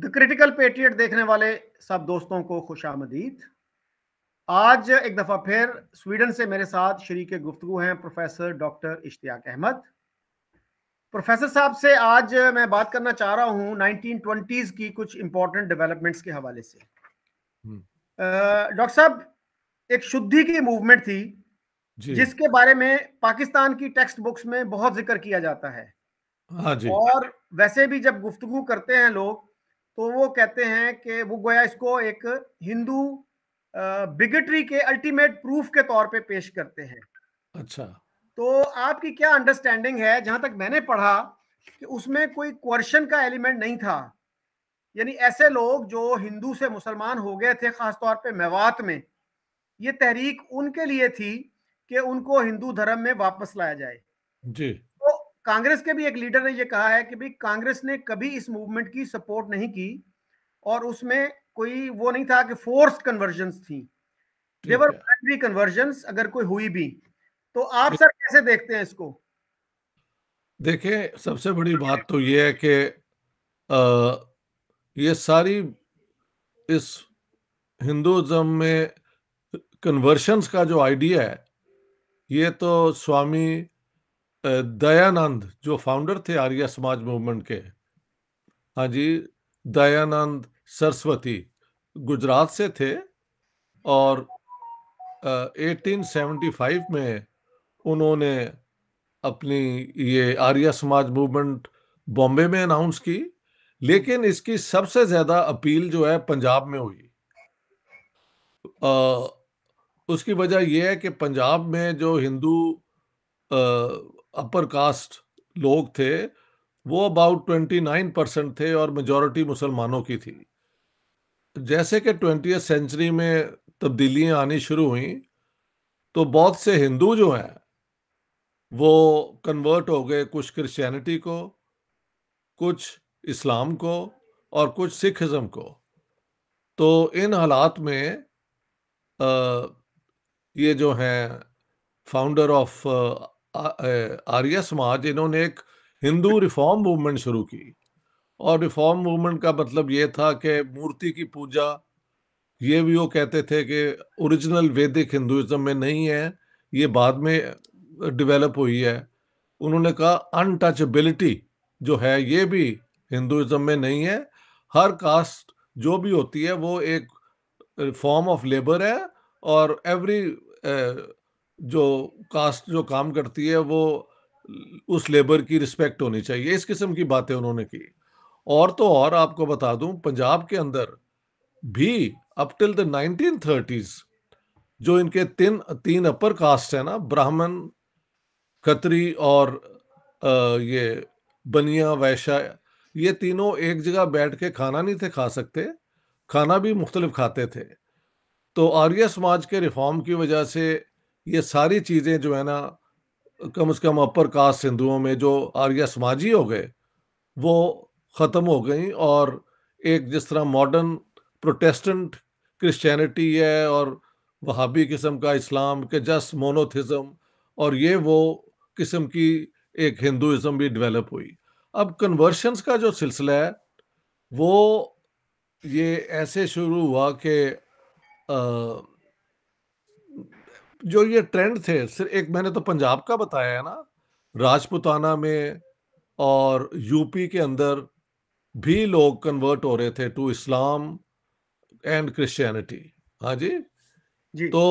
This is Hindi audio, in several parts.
द क्रिटिकल पेट्रियट देखने वाले सब दोस्तों को खुश आज एक दफ़ा फिर स्वीडन से मेरे साथ शरीक गुफ्तु हैं professor doctor Ishtiaq Ahmed professor साहब से आज मैं बात करना चाह रहा हूँ 1920s की कुछ इंपॉर्टेंट डेवलपमेंट्स के हवाले से हम्म। डॉक्टर साहब एक शुद्धि की मूवमेंट थी जिसके बारे में पाकिस्तान की टेक्स्ट बुक्स में बहुत जिक्र किया जाता है हाँ जी। और वैसे भी जब गुफ्तगु करते हैं लोग तो वो कहते हैं कि वो गोया इसको एक हिंदू बिगटरी के अल्टीमेट प्रूफ के तौर पे पेश करते हैं अच्छा तो आपकी क्या अंडरस्टैंडिंग है जहां तक मैंने पढ़ा कि उसमें कोई क्वर्शन का एलिमेंट नहीं था यानी ऐसे लोग जो हिंदू से मुसलमान हो गए थे खासतौर पे मेवात में ये तहरीक उनके लिए थी कि उनको हिंदू धर्म में वापस लाया जाए जी कांग्रेस के भी एक लीडर ने यह कहा है कि भाई कांग्रेस ने कभी इस मूवमेंट की सपोर्ट नहीं की और उसमें कोई वो नहीं था कि फोर्स कन्वर्जन थी देवर voluntary कन्वर्जन अगर कोई हुई भी तो आप सर कैसे देखते हैं इसको देखिए सबसे बड़ी बात तो ये है कि ये सारी इस हिंदुज़म में कन्वर्शंस का जो आइडिया है ये तो स्वामी दयानंद जो फाउंडर थे आर्य समाज मूवमेंट के हाँ जी दयानंद सरस्वती गुजरात से थे और 1875 में उन्होंने अपनी ये आर्य समाज मूवमेंट बॉम्बे में अनाउंस की लेकिन इसकी सबसे ज़्यादा अपील जो है पंजाब में हुई आ, उसकी वजह यह है कि पंजाब में जो हिंदू अपर कास्ट लोग थे वो अबाउट ट्वेंटी नाइन परसेंट थे और मेजॉरिटी मुसलमानों की थी जैसे कि ट्वेंटी सेंचुरी में तब्दीलियां आनी शुरू हुई तो बहुत से हिंदू जो हैं वो कन्वर्ट हो गए कुछ क्रिश्चियनिटी को कुछ इस्लाम को और कुछ सिखिज़म को तो इन हालात में आ, ये जो हैं फाउंडर ऑफ आर्य समाज इन्होंने एक हिंदू रिफॉर्म मूवमेंट शुरू की और रिफॉर्म मूवमेंट का मतलब ये था कि मूर्ति की पूजा ये भी वो कहते थे कि ओरिजिनल वैदिक हिंदुज़म में नहीं है ये बाद में डेवलप हुई है उन्होंने कहा अनटचबिलिटी जो है ये भी हिंदुज़म में नहीं है हर कास्ट जो भी होती है वो एक फॉर्म ऑफ लेबर है और एवरी जो कास्ट जो काम करती है वो उस लेबर की रिस्पेक्ट होनी चाहिए इस किस्म की बातें उन्होंने की और तो और आपको बता दूं पंजाब के अंदर भी up till the nineteen thirties जो इनके तीन तीन अपर कास्ट है ना ब्राह्मण खतरी और आ, ये बनिया वैशा ये तीनों एक जगह बैठ के खाना नहीं थे खा सकते खाना भी मुख्तलिफ खाते थे तो आर्य समाज के रिफॉर्म की वजह से ये सारी चीज़ें जो है ना कम से कम अपर कास्ट हिंदुओं में जो आर्य समाजी हो गए वो ख़त्म हो गई और एक जिस तरह मॉडर्न प्रोटेस्टेंट क्रिश्चियनिटी है और वहाबी किस्म का इस्लाम के जस्ट मोनोथिज़म और ये वो किस्म की एक हिंदुज़म भी डेवलप हुई अब कन्वर्शंस का जो सिलसिला है वो ये ऐसे शुरू हुआ कि जो ये ट्रेंड थे सिर्फ एक मैंने तो पंजाब का बताया है ना राजपुताना में और यूपी के अंदर भी लोग कन्वर्ट हो रहे थे टू इस्लाम एंड क्रिश्चियनिटी हाँ जी जी तो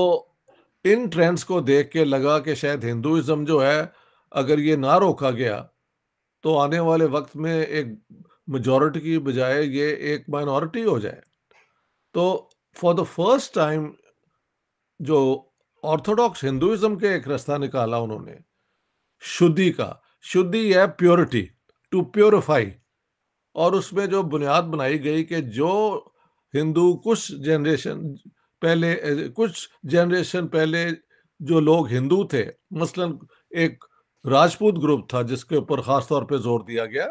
इन ट्रेंड्स को देख के लगा कि शायद हिंदुज़म जो है अगर ये ना रोका गया तो आने वाले वक्त में एक मेजॉरिटी की बजाय ये एक माइनॉरिटी हो जाए तो फॉर द फर्स्ट टाइम जो ऑर्थोडॉक्स हिंदुइज्म के एक रास्ता निकाला उन्होंने शुद्धि का शुद्धि है प्योरिटी टू प्योरिफाई और उसमें जो बुनियाद बनाई गई कि जो हिंदू कुछ जनरेशन पहले कुछ जनरेशन पहले जो लोग हिंदू थे मसलन एक राजपूत ग्रुप था जिसके ऊपर ख़ास तौर पे जोर दिया गया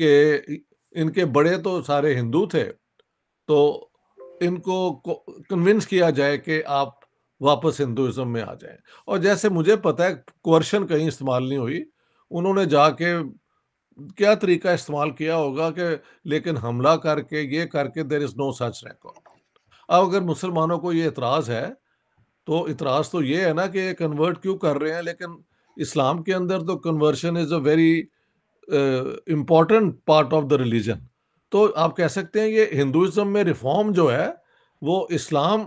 कि इनके बड़े तो सारे हिंदू थे तो इनको कन्विंस किया जाए कि आप वापस हिंदुज़म में आ जाएं और जैसे मुझे पता है कोर्शन कहीं इस्तेमाल नहीं हुई उन्होंने जाके क्या तरीका इस्तेमाल किया होगा कि लेकिन हमला करके ये करके there is no such record अब अगर मुसलमानों को ये इतराज़ है तो इतराज़ तो ये है ना कि कन्वर्ट क्यों कर रहे हैं लेकिन इस्लाम के अंदर तो conversion is a very important part of the religion तो आप कह सकते हैं ये हिंदुज़म में रिफॉर्म जो है वो इस्लाम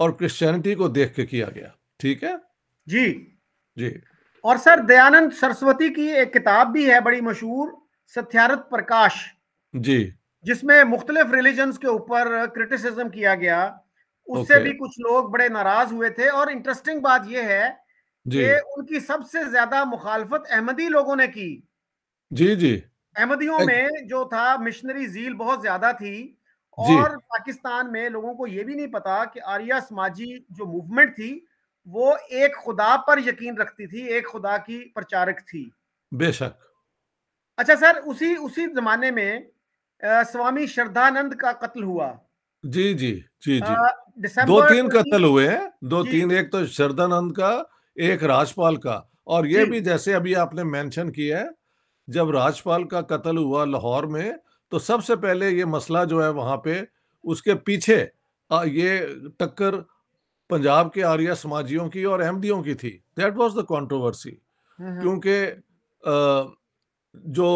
और क्रिश्चियनिटी को देख के किया गया ठीक है जी जी और सर दयानंद सरस्वती की एक किताब भी है बड़ी मशहूर सत्यारत प्रकाश जी जिसमें मुख्तलिफ रिलीजन के ऊपर क्रिटिसिज्म किया गया उससे भी कुछ लोग बड़े नाराज हुए थे और इंटरेस्टिंग बात यह है कि उनकी सबसे ज्यादा मुखालफत अहमदी लोगों ने की जी जी अहमदियों में जो था मिशनरी झील बहुत ज्यादा थी और पाकिस्तान में लोगों को यह भी नहीं पता कि आर्या समाजी जो मूवमेंट थी वो एक खुदा पर यकीन रखती थी एक खुदा की प्रचारक थी बेशक अच्छा सर उसी उसी जमाने में आ, स्वामी श्रद्धानंद का कत्ल हुआ जी जी जी जी आ, दो तीन कत्ल हुए हैं दो तीन एक तो श्रद्धानंद का एक राजपाल का और ये भी जैसे अभी आपने मेंशन किया है जब राजपाल का कत्ल हुआ लाहौर में तो सबसे पहले ये मसला जो है वहाँ पे उसके पीछे ये टक्कर पंजाब के आर्य समाजियों की और अहमदियों की थी दैट वाज द कंट्रोवर्सी क्योंकि जो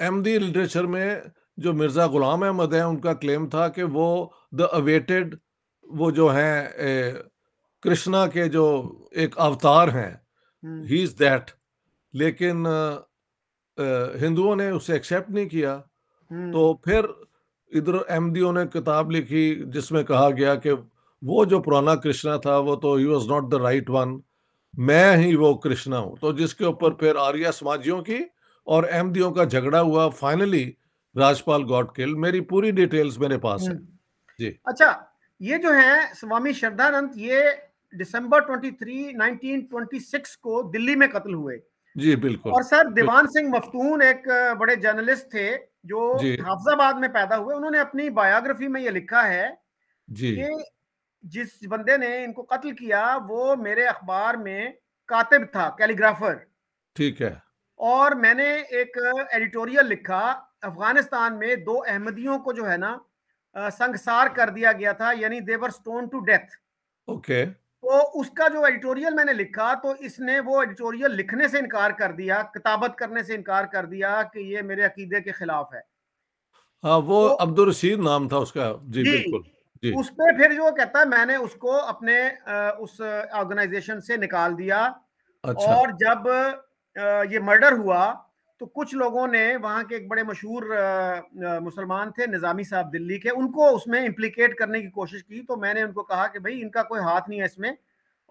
अहमदी लिटरेचर में जो मिर्ज़ा ग़ुलाम अहमद हैं उनका क्लेम था कि वो द अवेटेड वो जो हैं कृष्णा के जो एक अवतार हैं ही इज़ दैट लेकिन हिंदुओं ने उसे एक्सेप्ट नहीं किया तो हम्म। फिर इधर एमडीओ ने किताब लिखी जिसमें कहा गया कि वो जो पुराना कृष्णा था वो तो he was not the right one मैं ही वो कृष्णा हूँ तो जिसके ऊपर फिर आर्या समाजियों की और एमडीओ का झगड़ा हुआ फाइनली राजपाल गॉड किल मेरी पूरी डिटेल्स मेरे पास है हम्म। जी अच्छा ये जो है स्वामी श्रद्धानंद ये दिसंबर 23 1926 को दिल्ली में कत्ल हुए जी बिल्कुल और सर दीवान सिंह मफतून एक बड़े जर्नलिस्ट थे जो हाफजाबाद में पैदा हुए उन्होंने अपनी बायोग्राफी में ये लिखा है जी। कि जिस बंदे ने इनको कत्ल किया वो मेरे अखबार में कातिब था कैलीग्राफर ठीक है और मैंने एक एडिटोरियल लिखा अफगानिस्तान में दो अहमदियों को जो है ना संगसार कर दिया गया था यानी they were stone to death okay okay. तो उसका जो एडिटोरियल मैंने लिखा तो इसने वो एडिटोरियल लिखने से इनकार कर दिया किताबत करने से इनकार कर दिया कि ये मेरे अकीदे के खिलाफ है हाँ वो तो, अब्दुल रशीद नाम था उसका जी, जी बिल्कुल जी पर फिर जो कहता है मैंने उसको अपने उस ऑर्गेनाइजेशन से निकाल दिया अच्छा। और जब ये मर्डर हुआ तो कुछ लोगों ने वहाँ के एक बड़े मशहूर मुसलमान थे निज़ामी साहब दिल्ली के उनको उसमें इम्प्लिकेट करने की कोशिश की तो मैंने उनको कहा कि भाई इनका कोई हाथ नहीं है इसमें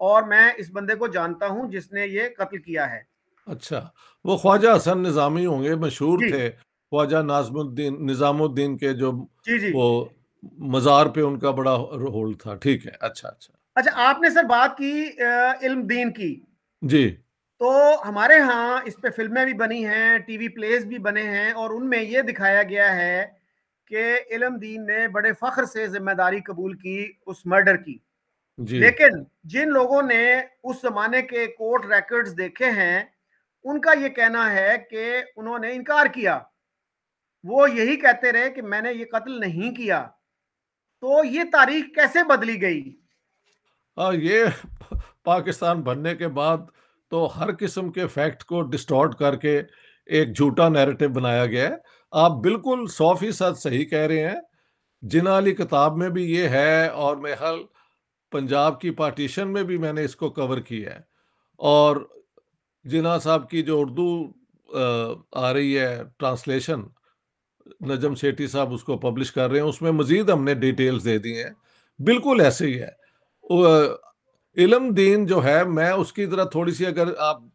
और मैं इस बंदे को जानता हूँ जिसने ये कत्ल किया है अच्छा वो ख्वाजा हसन निज़ामी होंगे मशहूर थे ख्वाजा नाजमुद्दीन निज़ामुद्दीन के जो जी जी वो मज़ार पे उनका बड़ा रोल था ठीक है अच्छा अच्छा अच्छा आपने सर बात की इल्म दीन की जी तो हमारे यहाँ इस पे फिल्में भी बनी हैं टीवी प्लेस भी बने हैं और उनमें ये दिखाया गया है कि इलम दीन ने बड़े फख्र से जिम्मेदारी कबूल की उस मर्डर की जी। लेकिन जिन लोगों ने उस जमाने के कोर्ट रिकॉर्ड्स देखे हैं उनका ये कहना है कि उन्होंने इनकार किया वो यही कहते रहे कि मैंने ये कत्ल नहीं किया तो ये तारीख कैसे बदली गई आ, हाँ, ये पाकिस्तान बनने के बाद तो हर किस्म के फैक्ट को डिस्टॉर्ट करके एक झूठा नैरेटिव बनाया गया है आप बिल्कुल सौ फीसद सही कह रहे हैं जिना अली किताब में भी ये है और महल पंजाब की पार्टीशन में भी मैंने इसको कवर किया है और जिना साहब की जो उर्दू आ रही है ट्रांसलेशन नजम सेठी साहब उसको पब्लिश कर रहे हैं उसमें मज़ीद हमने डिटेल्स दे दी हैं बिल्कुल ऐसे ही है इलम दीन जो है मैं उसकी तरह थोड़ी सी अगर आप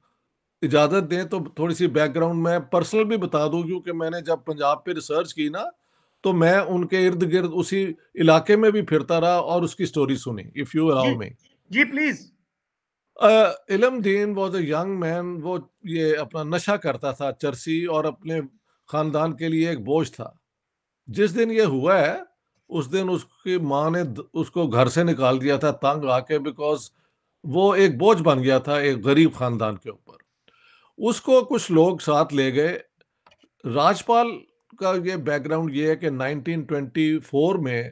इजाज़त दें तो थोड़ी सी बैकग्राउंड में पर्सनल भी बता दूं क्योंकि मैंने जब पंजाब पे रिसर्च की ना तो मैं उनके इर्द गिर्द उसी इलाके में भी फिरता रहा और उसकी स्टोरी सुनी इफ़ यू अलाउ मी जी please Ilam Din was a young man वो ये अपना नशा करता था चर्सी और अपने ख़ानदान के लिए एक बोझ था जिस दिन ये हुआ है उस दिन उसकी माँ ने उसको घर से निकाल दिया था तंग आके बिकॉज वो एक बोझ बन गया था एक गरीब खानदान के ऊपर उसको कुछ लोग साथ ले गए राजपाल का ये बैकग्राउंड ये है कि 1924 में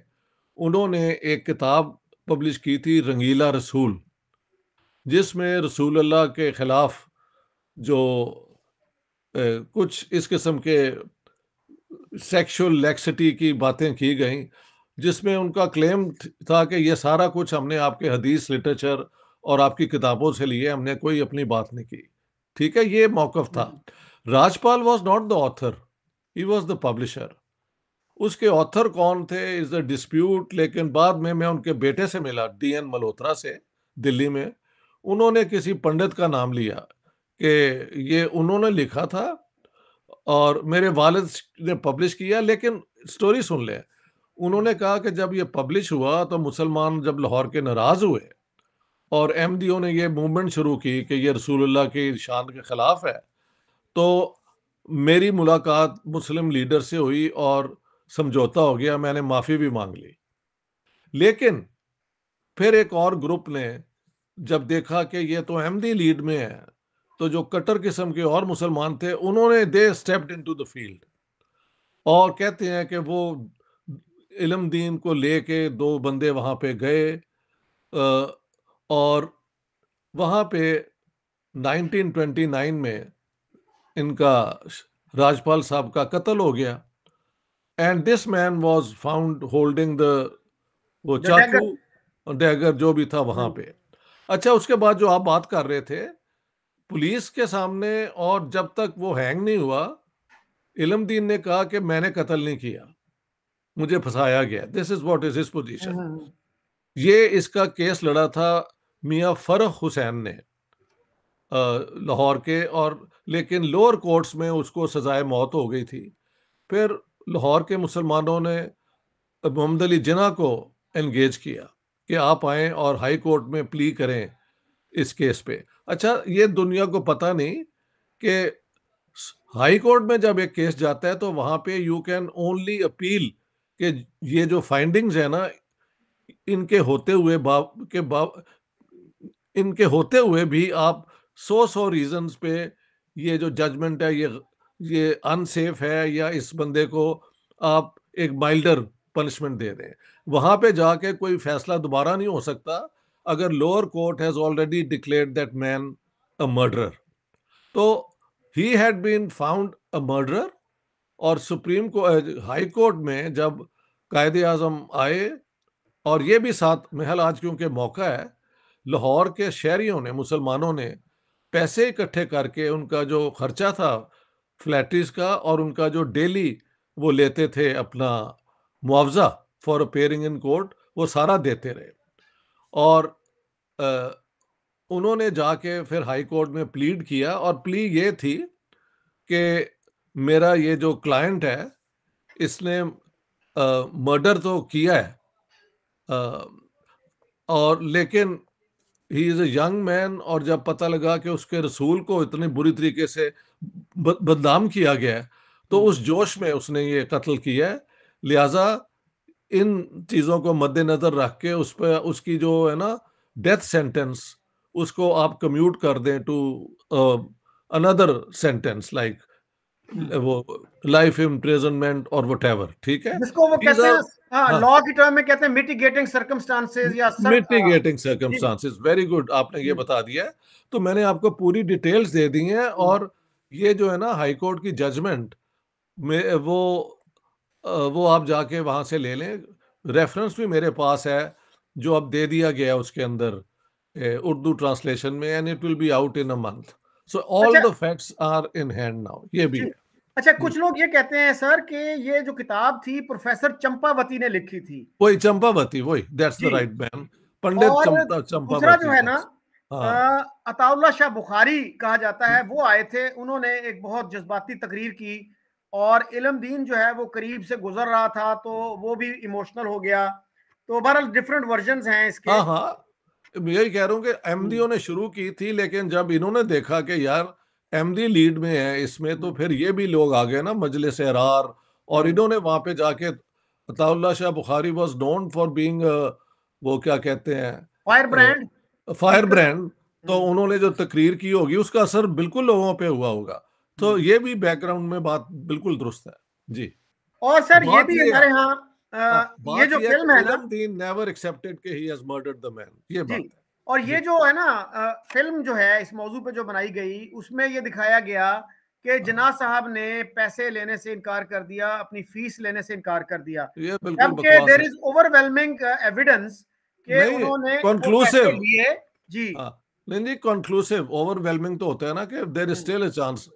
उन्होंने एक किताब पब्लिश की थी रंगीला रसूल जिसमें रसूल अल्लाह के ख़िलाफ़ जो ए, कुछ इस किस्म के सेक्सुअल लैक्सिटी की बातें की गई जिसमें उनका क्लेम था कि ये सारा कुछ हमने आपके हदीस लिटरेचर और आपकी किताबों से लिए हमने कोई अपनी बात नहीं की ठीक है ये मौकफ था हम्म। Rajpal was not the author he was the publisher उसके ऑथर कौन थे इज द डिस्प्यूट लेकिन बाद में मैं उनके बेटे से मिला डी एन मल्होत्रा से दिल्ली में उन्होंने किसी पंडित का नाम लिया कि ये उन्होंने लिखा था और मेरे वालद ने पब्लिश किया लेकिन स्टोरी सुन लें उन्होंने कहा कि जब ये पब्लिश हुआ तो मुसलमान जब लाहौर के नाराज़ हुए और ओ ने ये मूवमेंट शुरू की कि ये रसूलुल्लाह के शान के ख़िलाफ़ है तो मेरी मुलाकात मुस्लिम लीडर से हुई और समझौता हो गया मैंने माफ़ी भी मांग ली लेकिन फिर एक और ग्रुप ने जब देखा कि ये तो डी लीड में है तो जो कट्टर किस्म के और मुसलमान थे उन्होंने they stepped into the field और कहते हैं कि वो दीन को लेके दो बंदे वहाँ पे गए और वहाँ पे 1929 में इनका राजपाल साहब का कत्ल हो गया and this man was found holding the वो चाकू डैगर जो भी था वहाँ hmm. पे अच्छा उसके बाद जो आप बात कर रहे थे पुलिस के सामने और जब तक वो हैंग नहीं हुआ दीन ने कहा कि मैंने कत्ल नहीं किया मुझे फंसाया गया this is what is his position ये इसका केस लड़ा था मियाँ फरह हुसैन ने लाहौर के और लेकिन लोअर कोर्ट्स में उसको सजाए मौत हो गई थी फिर लाहौर के मुसलमानों ने मोहम्मद अली जिना को एंगेज किया कि आप आएँ और हाई कोर्ट में प्ली करें इस केस पे अच्छा ये दुनिया को पता नहीं कि हाई कोर्ट में जब एक केस जाता है तो वहाँ पे यू कैन ओनली अपील कि ये जो फाइंडिंग्स है ना इनके होते हुए बाव के बाव इनके होते हुए भी आप सौ सौ रीजंस पे ये जो जजमेंट है ये ये अनसेफ है या इस बंदे को आप एक माइल्डर पनिशमेंट दे दें वहाँ पे जाके कोई फैसला दोबारा नहीं हो सकता अगर lower court has already declared that man a murderer तो he had been found a murderer और सुप्रीम को हाई कोर्ट में जब कायद अजम आए और ये भी साथ महल आज क्योंकि मौका है लाहौर के शहरीों ने मुसलमानों ने पैसे इकट्ठे करके उनका जो खर्चा था फ्लैटिस का और उनका जो डेली वो लेते थे अपना मुआवजा फॉर अपेयरिंग इन कोर्ट वो सारा देते रहे और आ, उन्होंने जाके फिर हाई कोर्ट में प्लीड किया और प्ली ये थी कि मेरा ये जो क्लाइंट है इसने मर्डर तो किया है आ, और लेकिन he is a young man और जब पता लगा कि उसके रसूल को इतने बुरी तरीके से बदनाम किया गया है तो हम्म। उस जोश में उसने ये कत्ल किया है लिहाजा इन चीज़ों को मद्देनज़र रख के उस पर उसकी जो है ना डेथ सेंटेंस उसको आप कम्यूट कर दें टू अनदर सेंटेंस लाइक वो लाइफ इम्प्रेजनमेंट और वट एवर ठीक है जिसको वो कहते हैं लॉ हाँ, हाँ। की टर्म में कहते हैं मिटिगेटिंग सर्कमस्टांसेस या मिटिगेटिंग सर्कमस्टांसेस वेरी गुड आपने ये बता दिया है तो मैंने आपको पूरी डिटेल्स दे दी हैं और ये जो है ना हाई कोर्ट की जजमेंट में वो वो आप जाके वहां से ले लें रेफरेंस भी मेरे पास है जो अब दे दिया गया उसके अंदर उर्दू ट्रांसलेशन में and it will be out in a month so all the facts are in hand now ये भी है अच्छा hmm. कुछ लोग ये कहते हैं सर कि ये जो किताब थी प्रोफेसर चंपावती ने लिखी थी वही चंपावती वही that's the right ma'am Pandit Champa Champavati जो है ना हाँ। अताउल्ला शाह बुखारी कहा जाता है hmm. वो आए थे उन्होंने एक बहुत जज्बाती तकरीर की और इलम दीन जो है वो करीब से गुजर रहा था तो hmm. वो भी इमोशनल हो गया तो बहरहाल डिफरेंट वर्जन हैं इसके हाँ हाँ मैं यही कह रहा हूँ कि एमडीओ हम्म। ने शुरू की थी लेकिन जब इन्होंने देखा कि यार एमडी लीड में है इसमें तो हम्म। फिर ये भी लोग आ गए ना मजलिस हरार और हम्म। इन्होंने वहां पे जाके Ataullah Shah Bukhari was known for being वो क्या कहते हैं फायर ब्रांड फायर ब्रांड तो उन्होंने जो तकरीर की होगी उसका असर बिल्कुल लोगों पे हुआ होगा तो ये भी बैकग्राउंड में बात बिल्कुल दुरुस्त है जी और सर ये भी हमारे यहाँ हाँ, ये जो फिल्म है ना नेवर एक्सेप्टेड कि he has murdered the man ये बात और ये जो है ना फिल्म जो है इस मौजू पे जो बनाई गई उसमें ये दिखाया गया कि हाँ। जना साहब ने पैसे लेने से इनकार कर दिया अपनी फीस लेने से इनकार कर दिया जबकि देयर इज ओवरवेलमिंग एविडेंस के उन्होंने कंक्लूसिव लिए जी हाँ, नहीं नहीं कंक्लूसिव ओवरवेलमिंग तो होता है ना कि there is still a chance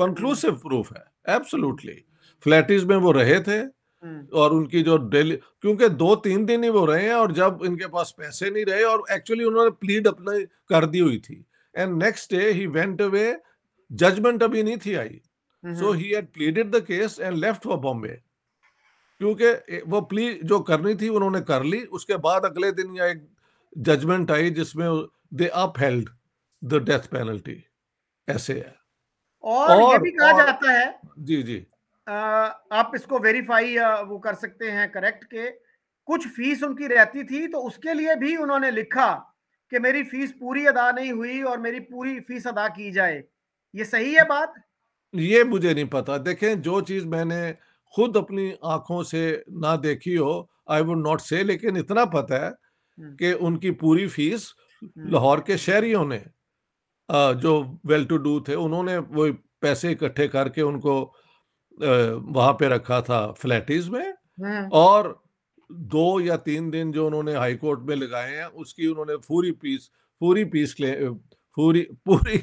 conclusive proof है एब्सोल्युटली फ्लैटिस में वो रहे थे हम्म। और उनकी जो डेली क्योंकि दो तीन दिन ही वो रहे हैं और जब इनके पास पैसे नहीं रहे और एक्चुअली उन्होंने प्लीड अपने कर दी हुई थी and next day he went away judgement अभी नहीं थी आई so he had pleaded the case and left for Bombay क्योंकि वो प्ली जो करनी थी उन्होंने कर ली उसके बाद अगले दिन या एक जजमेंट आई जिसमें they upheld the death penalty ऐसे है और, और ये भी कहा जाता है जी जी आप इसको वेरीफाई वो कर सकते हैं करेक्ट के कुछ फीस उनकी रहती थी तो उसके लिए भी उन्होंने लिखा कि मेरी फीस पूरी अदा नहीं हुई और मेरी पूरी फीस अदा की जाए ये सही है बात ये मुझे नहीं पता देखें जो चीज मैंने खुद अपनी आंखों से ना देखी हो आई वुड नॉट से लेकिन इतना पता है हम्म। कि उनकी पूरी फीस हम्म। लाहौर के शहरियों ने जो वेल टू डू थे उन्होंने वो पैसे इकट्ठे करके उनको वहां पे रखा था फ्लैटिस में हाँ। और दो या तीन दिन जो उन्होंने हाई कोर्ट में लगाए हैं उसकी उन्होंने पूरी पीस पूरी फीस पूरी पूरी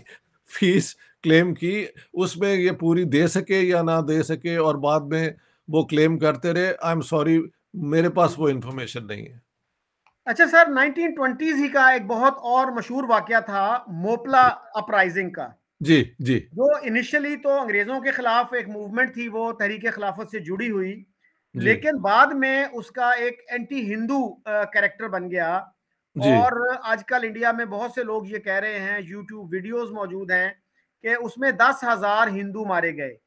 फीस क्लेम की उसमें ये पूरी दे सके या ना दे सके और बाद में वो क्लेम करते रहे आई एम सॉरी मेरे पास वो इन्फॉर्मेशन नहीं है अच्छा सर 1920s ही का एक बहुत और मशहूर वाक्य था मोपला अपराइजिंग का जी जी जो इनिशियली तो अंग्रेजों के खिलाफ एक मूवमेंट थी वो तहरीके खिलाफत से जुड़ी हुई लेकिन बाद में उसका एक एंटी हिंदू कैरेक्टर बन गया और आजकल इंडिया में बहुत से लोग ये कह रहे हैं यूट्यूब वीडियोस मौजूद हैं कि उसमें दस हजार हिंदू मारे गए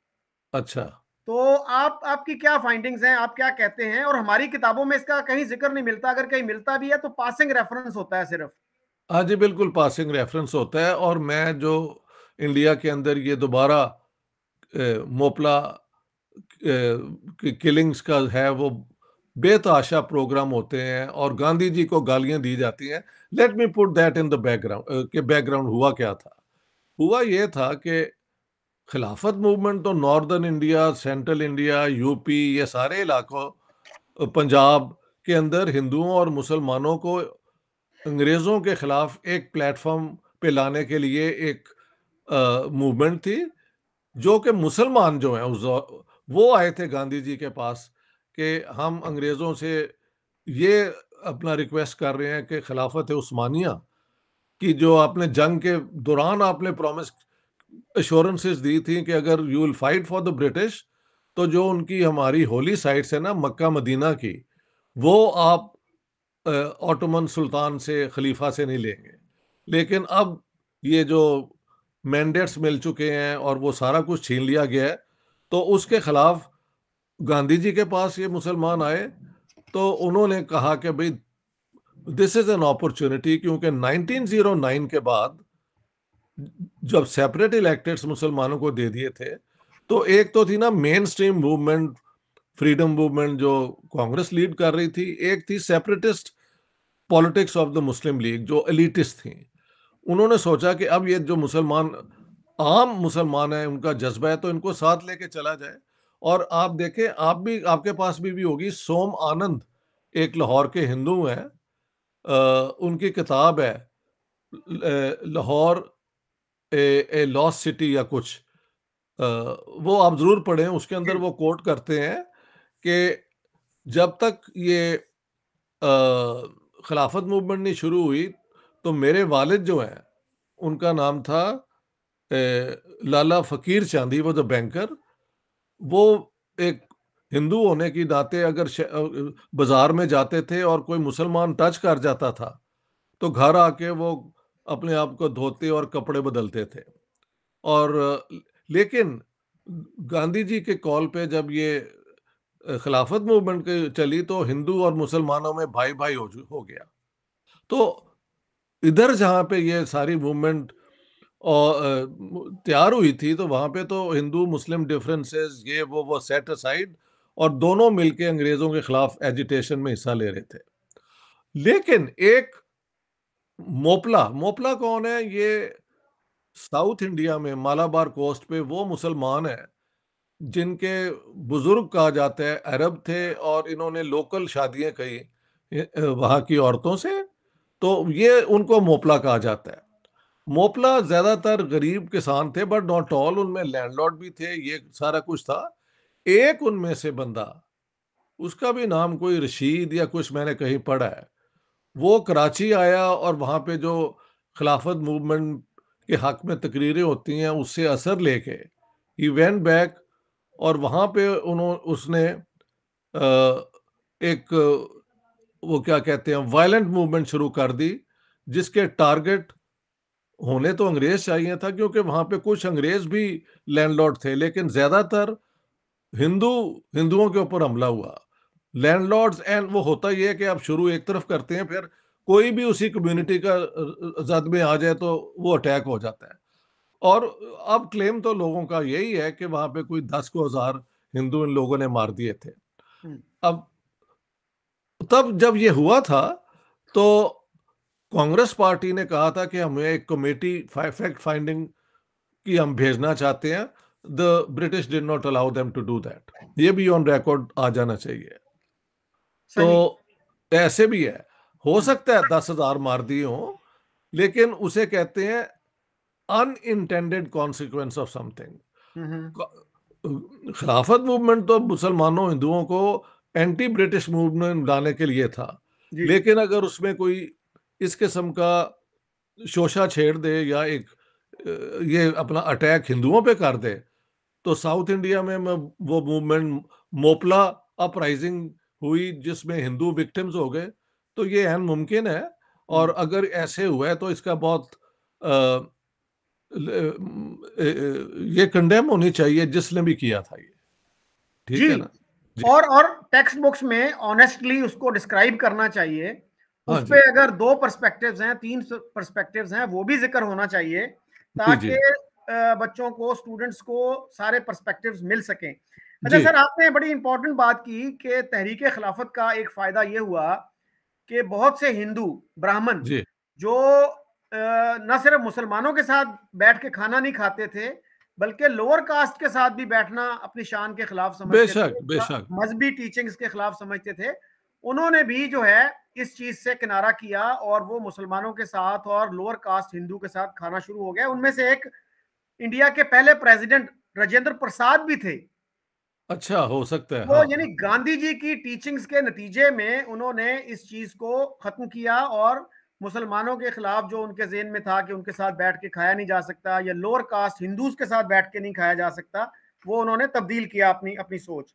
अच्छा तो आप आपकी क्या फाइंडिंग्स हैं आप क्या कहते हैं और हमारी किताबों में इसका कहीं जिक्र नहीं मिलता अगर कहीं मिलता भी है तो पासिंग रेफरेंस होता है सिर्फ हाँ जी बिल्कुल पासिंग रेफरेंस होता है और मैं जो इंडिया के अंदर ये दोबारा मोपला किलिंग्स का है वो बेताशा प्रोग्राम होते हैं और गांधी जी को गालियां दी जाती हैं let me put that in the background के बैकग्राउंड हुआ क्या था हुआ ये था कि खिलाफत मूवमेंट तो northern India central India UP ये सारे इलाकों पंजाब के अंदर हिंदुओं और मुसलमानों को अंग्रेज़ों के ख़िलाफ़ एक प्लेटफॉर्म पे लाने के लिए एक मूवमेंट थी जो कि मुसलमान जो हैं उस वो आए थे गांधी जी के पास कि हम अंग्रेज़ों से ये अपना रिक्वेस्ट कर रहे हैं कि खिलाफत उस्मानिया की जो आपने जंग के दौरान आपने प्रॉमिस एश्योरेंसेस दी थी कि अगर you will fight for the British तो जो उनकी हमारी होली साइट्स है ना मक्का मदीना की वो आप ऑटोमन सुल्तान से खलीफा से नहीं लेंगे लेकिन अब ये जो मैंडेट्स मिल चुके हैं और वो सारा कुछ छीन लिया गया है तो उसके खिलाफ गांधी जी के पास ये मुसलमान आए तो उन्होंने कहा कि भाई दिस इज एन अपॉर्चुनिटी क्योंकि 1909 के बाद जब सेपरेट इलेक्टेड्स मुसलमानों को दे दिए थे तो एक तो थी ना mainstream movement freedom movement जो कांग्रेस लीड कर रही थी एक थी separatist politics of the Muslim League जो एलिटिस्ट थी उन्होंने सोचा कि अब ये जो मुसलमान आम मुसलमान है उनका जज्बा है तो इनको साथ लेके चला जाए और आप देखें आप भी आपके पास भी, भी होगी सोम आनंद एक लाहौर के हिंदू हैं उनकी किताब है लाहौर ए लॉस सिटी या कुछ आ, वो आप ज़रूर पढ़ें उसके अंदर वो कोट करते हैं कि जब तक ये खिलाफत मूवमेंट नहीं शुरू हुई तो मेरे वालिद जो हैं उनका नाम था ए, लाला फकीर चांदी वो जो बैंकर वो एक हिंदू होने की नाते अगर बाजार में जाते थे और कोई मुसलमान टच कर जाता था तो घर आके वो अपने आप को धोते और कपड़े बदलते थे और लेकिन गांधी जी के कॉल पे जब ये खिलाफत मूवमेंट चली तो हिंदू और मुसलमानों में भाई भाई हो हो गया तो इधर जहाँ पे ये सारी मूवमेंट और तैयार हुई थी तो वहाँ पे तो हिंदू मुस्लिम डिफरेंसेस ये वो वो सेट असाइड और दोनों मिलके अंग्रेज़ों के खिलाफ एजिटेशन में हिस्सा ले रहे थे लेकिन एक मोपला मोपला कौन है ये साउथ इंडिया में मालाबार कोस्ट पे वो मुसलमान है जिनके बुजुर्ग कहा जाता है अरब थे और इन्होंने लोकल शादियां कही वहाँ की औरतों से तो ये उनको मोपला कहा जाता है मोपला ज़्यादातर गरीब किसान थे बट नॉट ऑल उनमें लैंडलॉर्ड भी थे ये सारा कुछ था एक उनमें से बंदा उसका भी नाम कोई रशीद या कुछ मैंने कहीं पढ़ा है वो कराची आया और वहाँ पे जो खिलाफत मूवमेंट के हक में तकरीरें होती हैं उससे असर लेके ही वेंट बैक और वहाँ पे उन्होंने उसने एक वो क्या कहते हैं वायलेंट मूवमेंट शुरू कर दी जिसके टारगेट होने तो अंग्रेज चाहिए था क्योंकि वहां पे कुछ अंग्रेज भी लैंडलॉर्ड थे लेकिन ज्यादातर हिंदू हिंदुओं के ऊपर हमला हुआ लैंडलॉर्ड्स एंड वो होता ही है कि आप शुरू एक तरफ करते हैं फिर कोई भी उसी कम्युनिटी का जद में आ जाए तो वो अटैक हो जाता है और अब क्लेम तो लोगों का यही है कि वहां पे कोई दस को हजार हिंदू इन लोगों ने मार दिए थे हम्म। अब तब जब ये हुआ था तो कांग्रेस पार्टी ने कहा था कि हमें एक कमेटी फैक्ट फाइंडिंग की हम भेजना चाहते हैं the British did not allow them to do that ये भी ऑन रिकॉर्ड आ जाना चाहिए तो ऐसे भी है हो सकता है दस हजार मार दिए हो लेकिन उसे कहते हैं unintended consequence of something Khilafat movement तो मुसलमानों हिंदुओं को एंटी ब्रिटिश मूवमेंट लाने के लिए था लेकिन अगर उसमें कोई इस किस्म का शोशा छेड़ दे या एक ये अपना अटैक हिंदुओं पे कर दे तो साउथ इंडिया में वो मूवमेंट मोपला अपराइजिंग हुई जिसमें हिंदू विक्टिम्स हो गए तो ये एन मुमकिन है और हम्म। अगर ऐसे हुआ है तो इसका बहुत आ, ये कंडेम होनी चाहिए जिसने भी किया था ये ठीक है ना और और टेक्स्ट बुक्स में ऑनेस्टली उसको डिस्क्राइब करना चाहिए हाँ उस पर अगर दो परस्पेक्टिव हैं तीन परस्पेक्टिव हैं वो भी जिक्र होना चाहिए ताकि बच्चों को स्टूडेंट्स को सारे परस्पेक्टिव मिल सकें अच्छा सर आपने बड़ी इंपॉर्टेंट बात की कि तहरीक खिलाफत का एक फायदा ये हुआ कि बहुत से हिंदू ब्राह्मण जो न सिर्फ मुसलमानों के साथ बैठ के खाना नहीं खाते थे बल्कि लोअर कास्ट के साथ भी बैठना अपनी शान के खिलाफ समझते बेशक, थे बेशक। मजहबी टीचिंग के खिलाफ समझते थे उन्होंने भी जो है इस चीज से किनारा किया और वो मुसलमानों के साथ और लोअर कास्ट हिंदू के साथ खाना शुरू हो गया उनमें से एक इंडिया के पहले प्रेसिडेंट राजेंद्र प्रसाद भी थे अच्छा हो सकता है वो हाँ। यानी गांधी जी की टीचिंग्स के नतीजे में उन्होंने इस चीज को खत्म किया और मुसलमानों के खिलाफ जो उनके जेन में था कि उनके साथ बैठ के खाया नहीं जा सकता या लोअर कास्ट हिंदूज के साथ बैठ के नहीं खाया जा सकता वो उन्होंने तब्दील किया अपनी अपनी सोच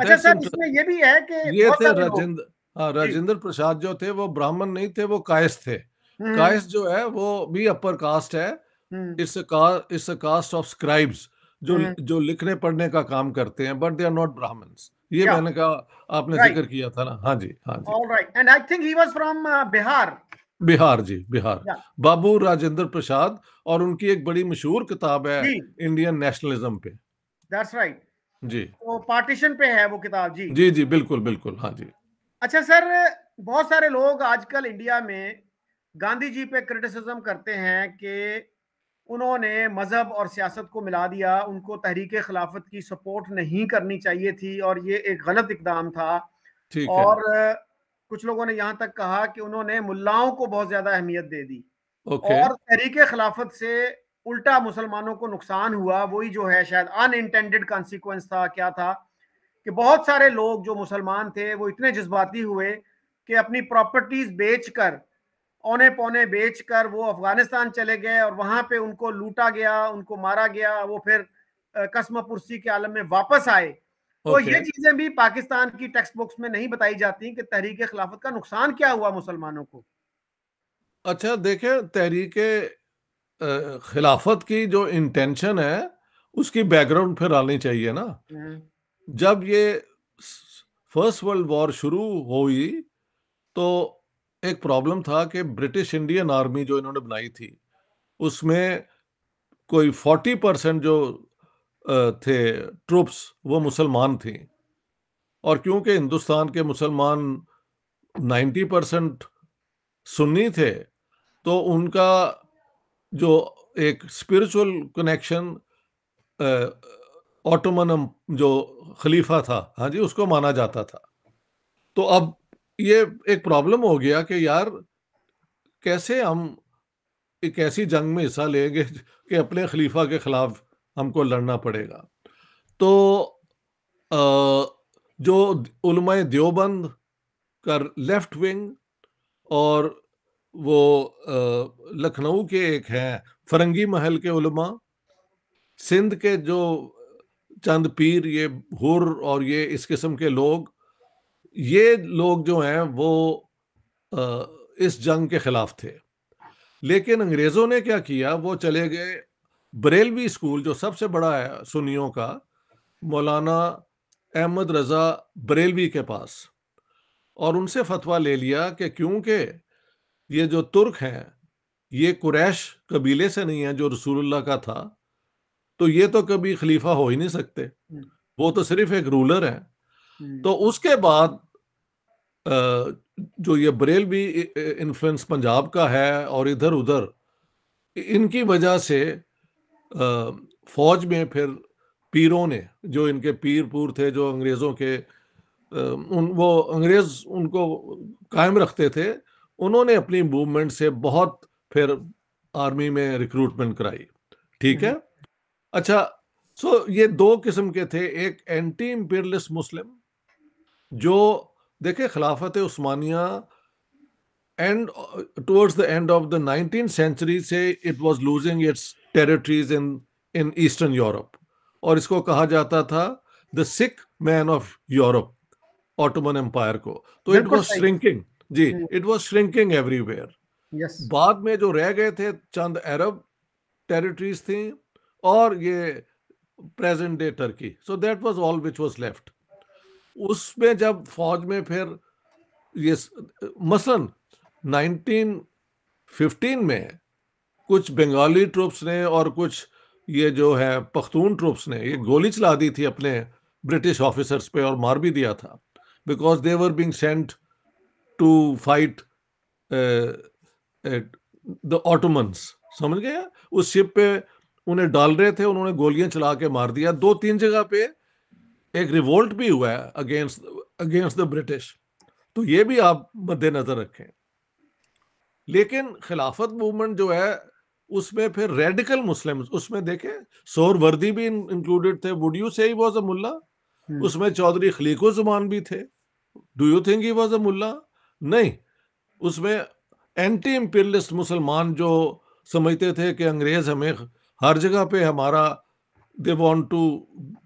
अच्छा सर तो इसमें ये भी है कि ये थे राजेंद्र हाँ, राजेंद्र प्रसाद जो थे वो ब्राह्मण नहीं थे वो कायस थे हम्म, हम्म। कायस जो है वो भी अपर कास्ट है हम्म। इस का, इस कास्ट ऑफ स्क्राइब्स जो जो लिखने पढ़ने का काम करते हैं but they are not Brahmins ये मैंने कहा आपने जिक्र किया था ना हाँ जी हाँ जी alright and I think he was from Bihar Bihar जी, बिहार। बाबू राजेंद्र प्रसाद और उनकी एक बड़ी मशहूर किताब है इंडियन नेशनलिज्म पे। That's right. जी। तो पार्टीशन पे है वो किताब, जी। जी, जी, बिल्कुल, बिल्कुल, हाँ जी। अच्छा सर, बहुत सारे लोग आजकल इंडिया में गांधी जी पे क्रिटिसिज्म करते हैं कि उन्होंने मज़हब और सियासत को मिला दिया, उनको तहरीक खिलाफत की सपोर्ट नहीं करनी चाहिए थी और ये एक गलत इक़दाम था। ठीक है। और कुछ लोगों ने यहाँ तक कहा कि उन्होंने मुल्लाओं को बहुत ज्यादा अहमियत दे दी okay. और तहरीक खिलाफत से उल्टा मुसलमानों को नुकसान हुआ वही जो है शायद अनइंटेंडेड कॉन्सिक्वेंस था क्या था कि बहुत सारे लोग जो मुसलमान थे वो इतने जज्बाती हुए कि अपनी प्रॉपर्टीज बेच कर औने पौने बेच कर वो अफगानिस्तान चले गए और वहाँ पे उनको लूटा गया उनको मारा गया वो फिर कसम पुरसी के आलम में वापस आए तो ये चीजें भी पाकिस्तान की टेक्स्ट बुक्स में नहीं बताई जाती कि तहरीक खिलाफत का नुकसान क्या हुआ मुसलमानों को अच्छा देखे तहरीक खिलाफत की जो इंटेंशन है उसकी बैकग्राउंड फिर आनी चाहिए ना हम्म। जब ये फर्स्ट वर्ल्ड वॉर शुरू हुई तो एक प्रॉब्लम था कि ब्रिटिश इंडियन आर्मी जो इन्होंने बनाई थी उसमें कोई फोर्टी परसेंट जो थे ट्रुप्स वो मुसलमान थी और क्योंकि हिंदुस्तान के मुसलमान 90 परसेंट सुन्नी थे तो उनका जो एक स्पिरिचुअल कनेक्शन ऑटोमनम जो खलीफा था हाँ जी उसको माना जाता था तो अब ये एक प्रॉब्लम हो गया कि यार कैसे हम एक ऐसी जंग में हिस्सा लेंगे कि अपने खलीफा के खिलाफ हमको लड़ना पड़ेगा तो आ, जो उलमा देवबंद कर लेफ्ट विंग और वो लखनऊ के एक हैं फरंगी महल के उलमा सिंध के जो चंद पीर ये हुर और ये इस किस्म के लोग ये लोग जो हैं वो आ, इस जंग के खिलाफ थे लेकिन अंग्रेज़ों ने क्या किया वो चले गए बरेलवी स्कूल जो सबसे बड़ा है सुनियों का मौलाना अहमद रज़ा बरेलवी के पास और उनसे फतवा ले लिया कि क्योंकि ये जो तुर्क हैं ये कुरैश कबीले से नहीं है जो रसूलुल्लाह का था तो ये तो कभी खलीफा हो ही नहीं सकते हम्म। वो तो सिर्फ एक रूलर है हम्म। तो उसके बाद जो ये बरेल भी इन्फ्लुएंस पंजाब का है और इधर उधर इनकी वजह से फौज में फिर पीरों ने जो इनके पीर पूर थे जो अंग्रेज़ों के उन वो अंग्रेज़ उनको कायम रखते थे उन्होंने अपनी मूवमेंट से बहुत फिर आर्मी में रिक्रूटमेंट कराई ठीक है हम्म। अच्छा सो ये दो किस्म के थे एक एंटी इम्पीरियलिस्ट मुस्लिम जो देखे Khilafat Usmania and towards the end of the nineteen century से it was losing its territories in in eastern Europe और इसको कहा जाता था the sick man of Europe Ottoman empire को तो इट वॉज श्रिंकिंग जी इट वॉज श्रिंकिंग एवरीवेयर बाद में जो रह गए थे चंद अरब टेरिटरीज थी और ये present day Turkey so that was all which was left उसमें जब फौज में फिर ये मसलन 1915 में कुछ बंगाली ट्रुप्स ने और कुछ ये जो है पख्तून ट्रुप्स ने ये गोली चला दी थी अपने ब्रिटिश ऑफिसर्स पे और मार भी दिया था because they were being sent to fight the Ottomans समझ गए उस शिप पे उन्हें डाल रहे थे उन्होंने गोलियां चला के मार दिया दो तीन जगह पे एक रिवोल्ट भी हुआ है अगेंस्ट अगेंस्ट द ब्रिटिश तो ये भी आप मद्देनजर रखें लेकिन खिलाफत मूवमेंट जो है उसमें फिर रेडिकल मुस्लिम उसमें देखे वर्दी भी इंक्लूडेड थे would you say was a mullah उसमें चौधरी खलीको जुमान भी थे do you think he was a mullah नहीं उसमें एंटी इम्पीरियलिस्ट मुसलमान जो समझते थे कि अंग्रेज हमें हर जगह पे हमारा they want to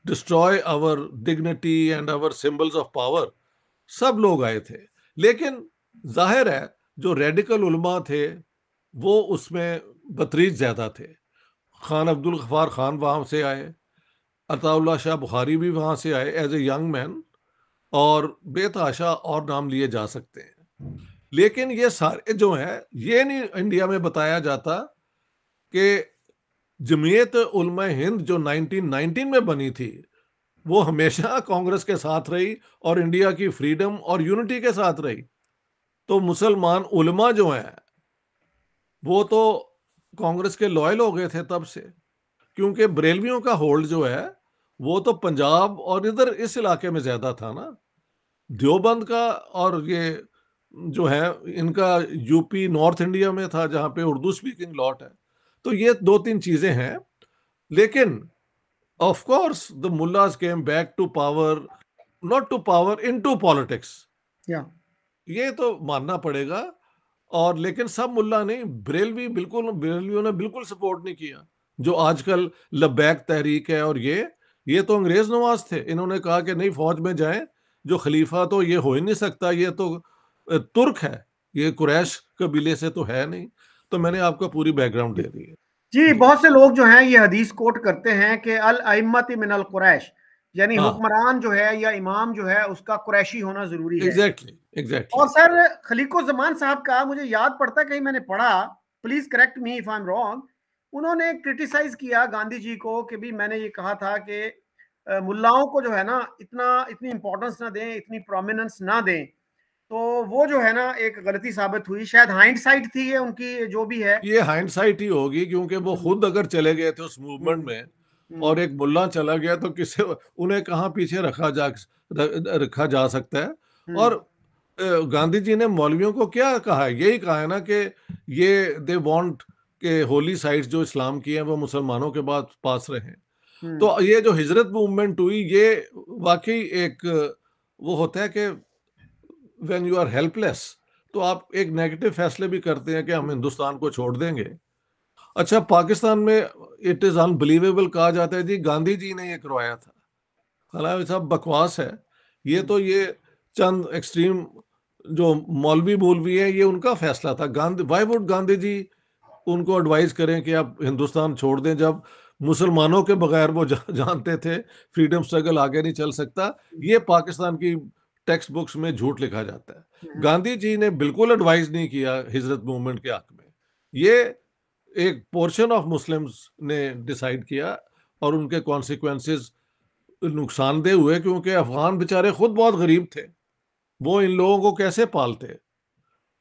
destroy our dignity and our symbols of power सब लोग आए थे लेकिन जाहिर है जो रेडिकल उलमा थे वो उसमें बतरीज ज़्यादा थे खान अब्दुल गफ़ार खान वहाँ से आए अताउल्ला शाह बुखारी भी वहाँ से आए एज ए यंग मैन और बेताशा और नाम लिए जा सकते हैं लेकिन ये सारे जो हैं ये नहीं इंडिया में बताया जाता कि जमीयत उलमा हिंद जो 1919 में बनी थी वो हमेशा कांग्रेस के साथ रही और इंडिया की फ्रीडम और यूनिटी के साथ रही तो मुसलमान उलमा जो हैं वो तो कांग्रेस के लॉयल हो गए थे तब से क्योंकि बरेलवियों का होल्ड जो है वो तो पंजाब और इधर इस इलाके में ज्यादा था ना देवबंद का और ये जो है इनका यूपी नॉर्थ इंडिया में था जहाँ पे उर्दू स्पीकिंग लॉट है तो ये दो तीन चीजें हैं लेकिन of course the mullahs came back to power not to power into politics ये तो मानना पड़ेगा और लेकिन सब मुल्ला ने बरेलवी बिल्कुल बरेलवियों ने बिल्कुल सपोर्ट नहीं किया जो आजकल लबैक तहरीक है और ये ये तो अंग्रेज नवाज थे इन्होंने कहा कि नहीं फौज में जाए जो खलीफा तो ये हो ही नहीं सकता ये तो तुर्क है ये कुरैश कबीले से तो है नहीं तो मैंने आपको पूरी बैकग्राउंड दे दी है जी बहुत से लोग जो हैं ये हदीस कोट करते हैं कि अल अमत मिनल कुरैश यानी हाँ। हुक्मरान जो है या इमाम जो है उसका कुरैशी होना जरूरी exactly, है एग्जैक्टली exactly. एग्जैक्टली और सर खलीको जमान साहब का मुझे याद पड़ता कहीं मैंने पढ़ा please correct me if I am wrong उन्होंने क्रिटिसाइज किया गांधी जी को कि भी मैंने ये कहा था कि मुल्लाओं को जो है ना इतना इतनी इम्पोर्टेंस ना दें इतनी प्रोमिनेंस ना दें तो वो जो है ना एक गलती साबित हुई शायद हाइंड साइट थी ये उनकी जो भी है ये हाइंड साइट ही होगी क्योंकि वो खुद अगर चले गए थे उस मूवमेंट में और हम्म। एक मुल्ला चला गया तो किसे उन्हें कहाँ पीछे रखा जा रखा जा सकता है और हम्म। गांधी जी ने मौलवियों को क्या कहा है यही कहा है ना कि ये दे वांट के होली साइट्स जो इस्लाम की हैं वो मुसलमानों के बाद पास रहे तो हम्म। ये जो हिजरत मूवमेंट हुई ये वाकई एक वो होता है कि व्हेन यू आर हेल्पलेस तो आप एक नेगेटिव फैसले भी करते हैं कि हम हिंदुस्तान को छोड़ देंगे अच्छा पाकिस्तान में इट इज अनबिलीवेबल कहा जाता है जी गांधी जी ने ये करवाया था हालांकि साहब बकवास है ये हम्म। तो ये चंद एक्सट्रीम जो मौलवी मौलवी है ये उनका फैसला था गांधी वाई वुड गांधी जी उनको एडवाइस करें कि आप हिंदुस्तान छोड़ दें जब मुसलमानों के बगैर वो जा, जानते थे फ्रीडम स्ट्रगल आगे नहीं चल सकता हम्म। ये पाकिस्तान की टेक्स्ट बुक्स में झूठ लिखा जाता है हम्म। गांधी जी ने बिल्कुल एडवाइस नहीं किया हिजरत मूवमेंट के हक में ये एक पोर्शन ऑफ मुस्लिम्स ने डिसाइड किया और उनके कॉन्सिक्वेंसेस नुकसानदेह हुए क्योंकि अफगान बेचारे खुद बहुत गरीब थे वो इन लोगों को कैसे पालते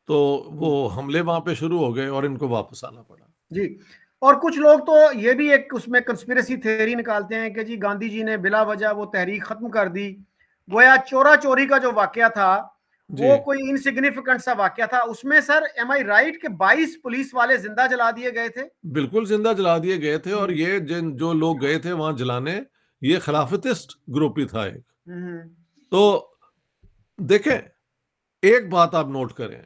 तो वो हमले वहां पे शुरू हो गए और इनको वापस आना पड़ा जी और कुछ लोग तो ये भी एक उसमें कंस्पिरेसी थ्योरी निकालते हैं कि जी गांधी जी ने बिला वजह वो तहरीक ख़त्म कर दी गोया चोरा चोरी का जो वाक्य था वो कोई इनसिग्निफिकेंट सा वाक्य था उसमें सर एम आई राइट के 22 पुलिस वाले जिंदा जला दिए गए थे बिल्कुल जिंदा जला दिए गए थे और हम्म। ये जिन जो लोग गए थे वहां जलाने ये खिलाफतिस्ट ग्रुप ही था एक हम्म। तो देखें एक बात आप नोट करें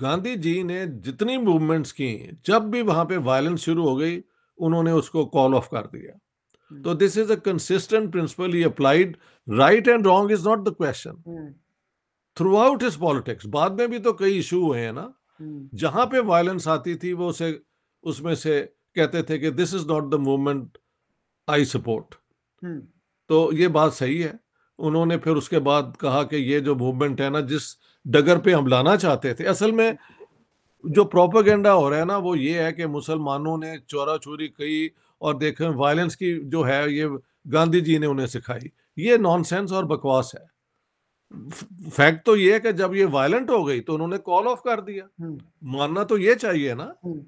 गांधी जी ने जितनी मूवमेंट्स की जब भी वहां पे वायलेंस शुरू हो गई उन्होंने उसको कॉल ऑफ कर दिया हम्म। तो this is a consistent principle he applied right and wrong is not the question throughout is politics बाद में भी तो कई इशू हुए हैं ना hmm. जहां पे वायलेंस आती थी वो उसे उसमें से कहते थे कि this is not the movement I support तो ये बात सही है उन्होंने फिर उसके बाद कहा कि ये जो मूवमेंट है ना जिस डगर पे हम लाना चाहते थे असल में जो प्रोपागेंडा हो रहा है ना वो ये है कि मुसलमानों ने चोरा चोरी की और देखें वायलेंस की जो है ये गांधी जी ने उन्हें सिखाई ये नॉनसेंस और बकवास है फैक्ट तो ये है कि जब ये वायलेंट हो गई तो उन्होंने कॉल ऑफ कर दिया हम्म। मानना तो ये चाहिए ना हम्म।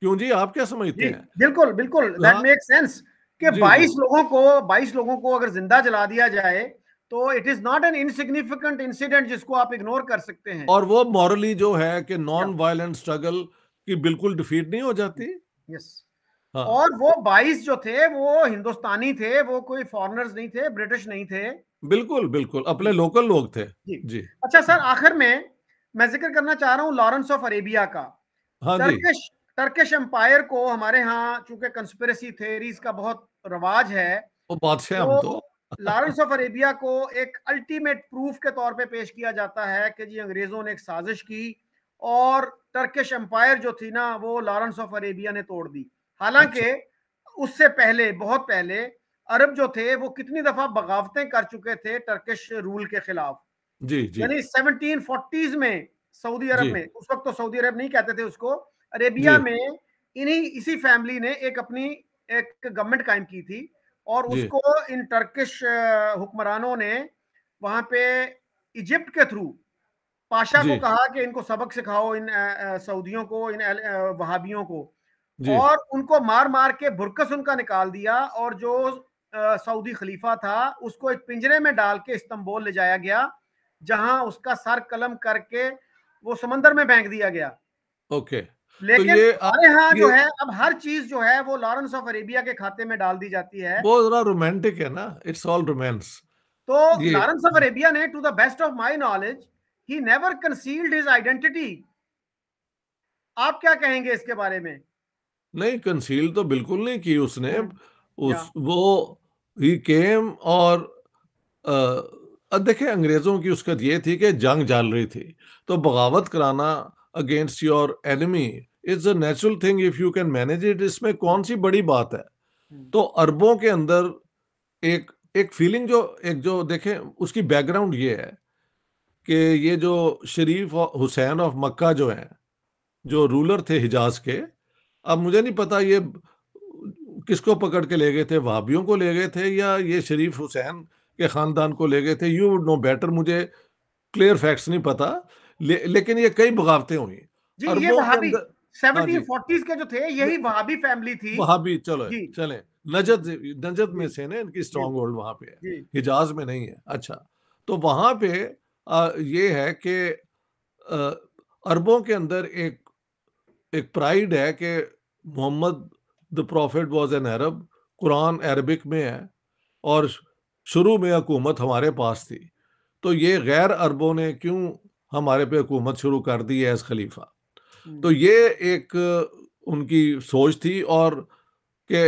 क्यों जी आप क्या समझते हैं बिल्कुल बिल्कुल दैट मेक सेंस कि 22 लोगों को 22 लोगों को अगर जिंदा जला दिया जाए तो it is not an insignificant incident जिसको आप इग्नोर कर सकते हैं और वो मॉरली जो है कि नॉन वायलेंट स्ट्रगल की बिल्कुल डिफीट नहीं हो जाती यस yes. हाँ। और वो 22 जो थे वो हिंदुस्तानी थे वो कोई फॉरनर्स नहीं थे ब्रिटिश नहीं थे बिल्कुल बिल्कुल अपने लोकल लोग थे जी, जी. अच्छा सर आखिर में मैं जिक्र करना चाह रहा हूँ लॉरेंस ऑफ अरेबिया का हाँ टर्किश टर्किश एम्पायर को हमारे यहाँ चूंकि कंस्पिरेसी थेरीज का बहुत रवाज है बादशाह तो। लॉरेंस ऑफ अरेबिया को एक अल्टीमेट प्रूफ के तौर पे पेश किया जाता है कि जी अंग्रेजों ने एक साजिश की और टर्किश एम्पायर जो थी ना वो लॉरेंस ऑफ अरेबिया ने तोड़ दी हालांकि अच्छा। उससे पहले बहुत पहले अरब जो थे वो कितनी दफा बगावतें कर चुके थे टर्किश रूल के खिलाफ जी यानी सेवनटीन फोर्टीज में सऊदी अरब में उस वक्त तो सऊदी अरब नहीं कहते थे उसको अरेबिया में इन्हीं इसी फैमिली ने एक अपनी एक गवर्नमेंट कायम की थी और उसको इन टर्किश हुक्मरानों ने वहां पे इजिप्ट के थ्रू पाशा को कहा कि इनको सबक सिखाओ इन सऊदियों को इन वहाबियों को और उनको मार मार के बुरकस उनका निकाल दिया और जो सऊदी खलीफा था उसको एक पिंजरे में डाल के इस्तंबोल ले जाया गया जहां उसका सर कलम करके वो समंदर में फेंक दिया गया ओके तो लेकिन तो ये हाँ जो है अब हर चीज जो है वो लॉरेंस ऑफ अरेबिया के खाते में डाल दी जाती है वो जरा रोमांटिक है ना इट्स ऑल रोमांस तो लॉरेंस ऑफ अरेबिया ने to the best of my knowledge he never concealed his identity आप क्या कहेंगे इसके बारे में नहीं कंसील तो बिल्कुल नहीं की उसने हम्म, उस वो ही केम और देखे अंग्रेजों की उसका ये थी कि जंग जाल रही थी तो बगावत कराना against your enemy it's a natural thing if you can manage it इसमें कौन सी बड़ी बात है हम्म। तो अरबों के अंदर एक एक फीलिंग जो एक जो देखे उसकी बैकग्राउंड ये है कि ये जो शरीफ हुसैन ऑफ मक्का जो हैं जो रूलर थे हिजाज के अब मुझे नहीं पता ये किसको पकड़ के ले गए थे वहाबियों को ले गए थे या ये शरीफ हुसैन के ख़ानदान को ले गए थे यू वुड नो बेटर मुझे क्लियर फैक्ट्स नहीं पता ले, लेकिन ये कई बगावतें हुई हाँ वहाबी चलो चले नजद नजद में से ना इनकी स्ट्रॉन्ग होल्ड वहां पे है हिजाज में नहीं है अच्छा तो वहां पे आ, ये है कि अरबों के अंदर एक एक प्राइड है कि Muhammad the prophet was an Arab Quran Arabic में है और शुरू में हुकूमत हमारे पास थी तो ये गैर अरबों ने क्यों हमारे पे हुकूमत शुरू कर दी है एस खलीफा तो ये एक उनकी सोच थी और के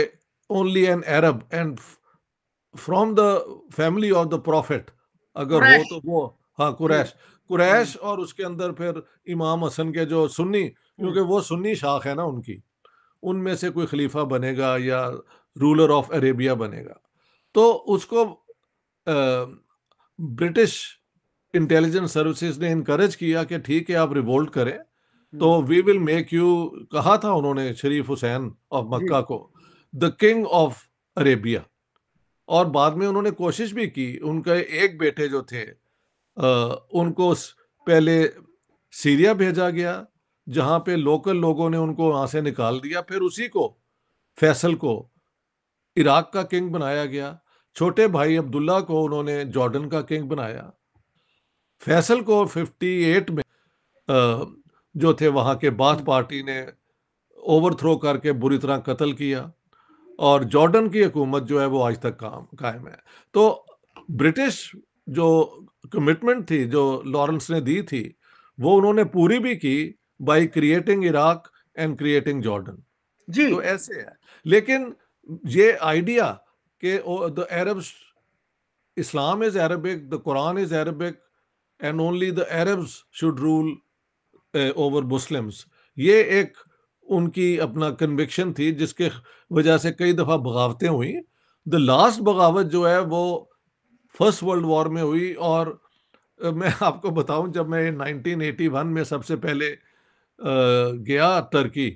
only an Arab and from the family of the prophet अगर हो तो वो हाँ कुरैश कुरैश और उसके अंदर फिर इमाम हसन के जो सुन्नी क्योंकि वो सुन्नी शाख है ना उनकी उनमें से कोई खलीफा बनेगा या रूलर ऑफ अरेबिया बनेगा तो उसको ब्रिटिश इंटेलिजेंस सर्विसेज ने इनक्रेज किया कि ठीक है आप रिवोल्ट करें हम्म। तो वी विल मेक यू कहा था उन्होंने शरीफ हुसैन ऑफ मक्का को द किंग ऑफ अरेबिया और बाद में उन्होंने कोशिश भी की उनके एक बेटे जो थे आ, उनको पहले सीरिया भेजा गया जहाँ पे लोकल लोगों ने उनको वहाँ से निकाल दिया फिर उसी को फैसल को इराक का किंग बनाया गया छोटे भाई अब्दुल्ला को उन्होंने जॉर्डन का किंग बनाया फैसल को 58 में जो थे वहाँ के बाथ पार्टी ने ओवरथ्रो करके बुरी तरह कत्ल किया और जॉर्डन की हुकूमत जो है वो आज तक काम कायम है तो ब्रिटिश जो कमिटमेंट थी जो लॉरेंस ने दी थी वो उन्होंने पूरी भी की by creating Iraq and creating Jordan जी तो ऐसे है लेकिन ये आइडिया के the Arab Islam is Arabic the Quran is Arabic and only the Arabs should rule over Muslims ये एक उनकी अपना कन्विक्शन थी जिसके वजह से कई दफ़ा बगावतें हुई द लास्ट बगावत जो है वो फर्स्ट वर्ल्ड वॉर में हुई और मैं आपको बताऊं जब मैं 1981 में सबसे पहले गया तुर्की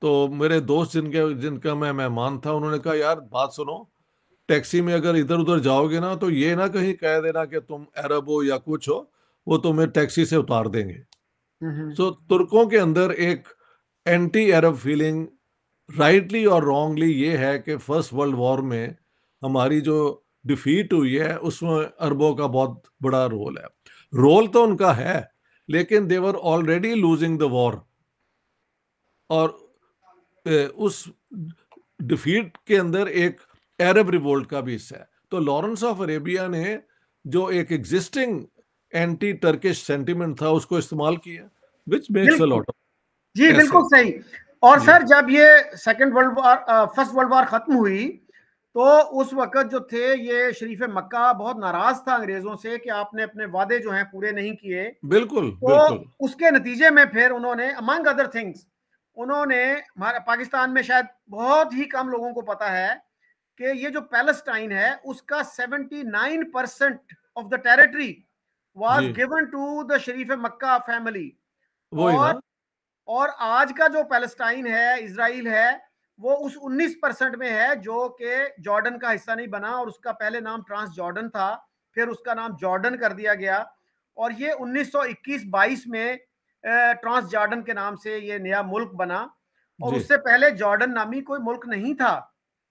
तो मेरे दोस्त जिनके जिनका मैं मेहमान था उन्होंने कहा यार बात सुनो टैक्सी में अगर इधर उधर जाओगे ना तो ये ना कहीं कह देना कि तुम अरब हो या कुछ हो वो तुम्हें टैक्सी से उतार देंगे सो so, तुर्कों के अंदर एक एंटी अरब फीलिंग राइटली और रॉन्गली ये है कि फर्स्ट वर्ल्ड वॉर में हमारी जो डिफीट हुई है उसमें अरबों का बहुत बड़ा रोल है रोल तो उनका है लेकिन they were already losing the war और उस डिफीट के अंदर एक अरब रिवोल्ट का भी हिस्सा है तो लॉरेंस ऑफ अरेबिया ने जो एक एग्जिस्टिंग एंटी टर्किश सेंटीमेंट था उसको इस्तेमाल किया विच मेक्स अ लॉट जी बिल्कुल सही और सर जब ये second world war first world war खत्म हुई तो उस वक़्त जो थे ये शरीफ मक्का बहुत नाराज था अंग्रेजों से कि आपने अपने वादे जो हैं पूरे नहीं किए बिल्कुल तो बिल्कुल। उसके नतीजे में फिर उन्होंने अमंग अदर थिंग्स उन्होंने पाकिस्तान में शायद बहुत ही कम लोगों को पता है कि ये जो पैलेस्टाइन है उसका 79 percent of the territory was given to the sharif Mecca family और, और आज का जो पैलेस्टाइन है इसराइल है वो उस 19 परसेंट में है जो कि जॉर्डन का हिस्सा नहीं बना और उसका पहले नाम ट्रांस जॉर्डन था फिर उसका नाम जॉर्डन कर दिया गया और ये 1921-22 में ट्रांस जॉर्डन के नाम से ये नया मुल्क बना और उससे पहले जॉर्डन नामी कोई मुल्क नहीं था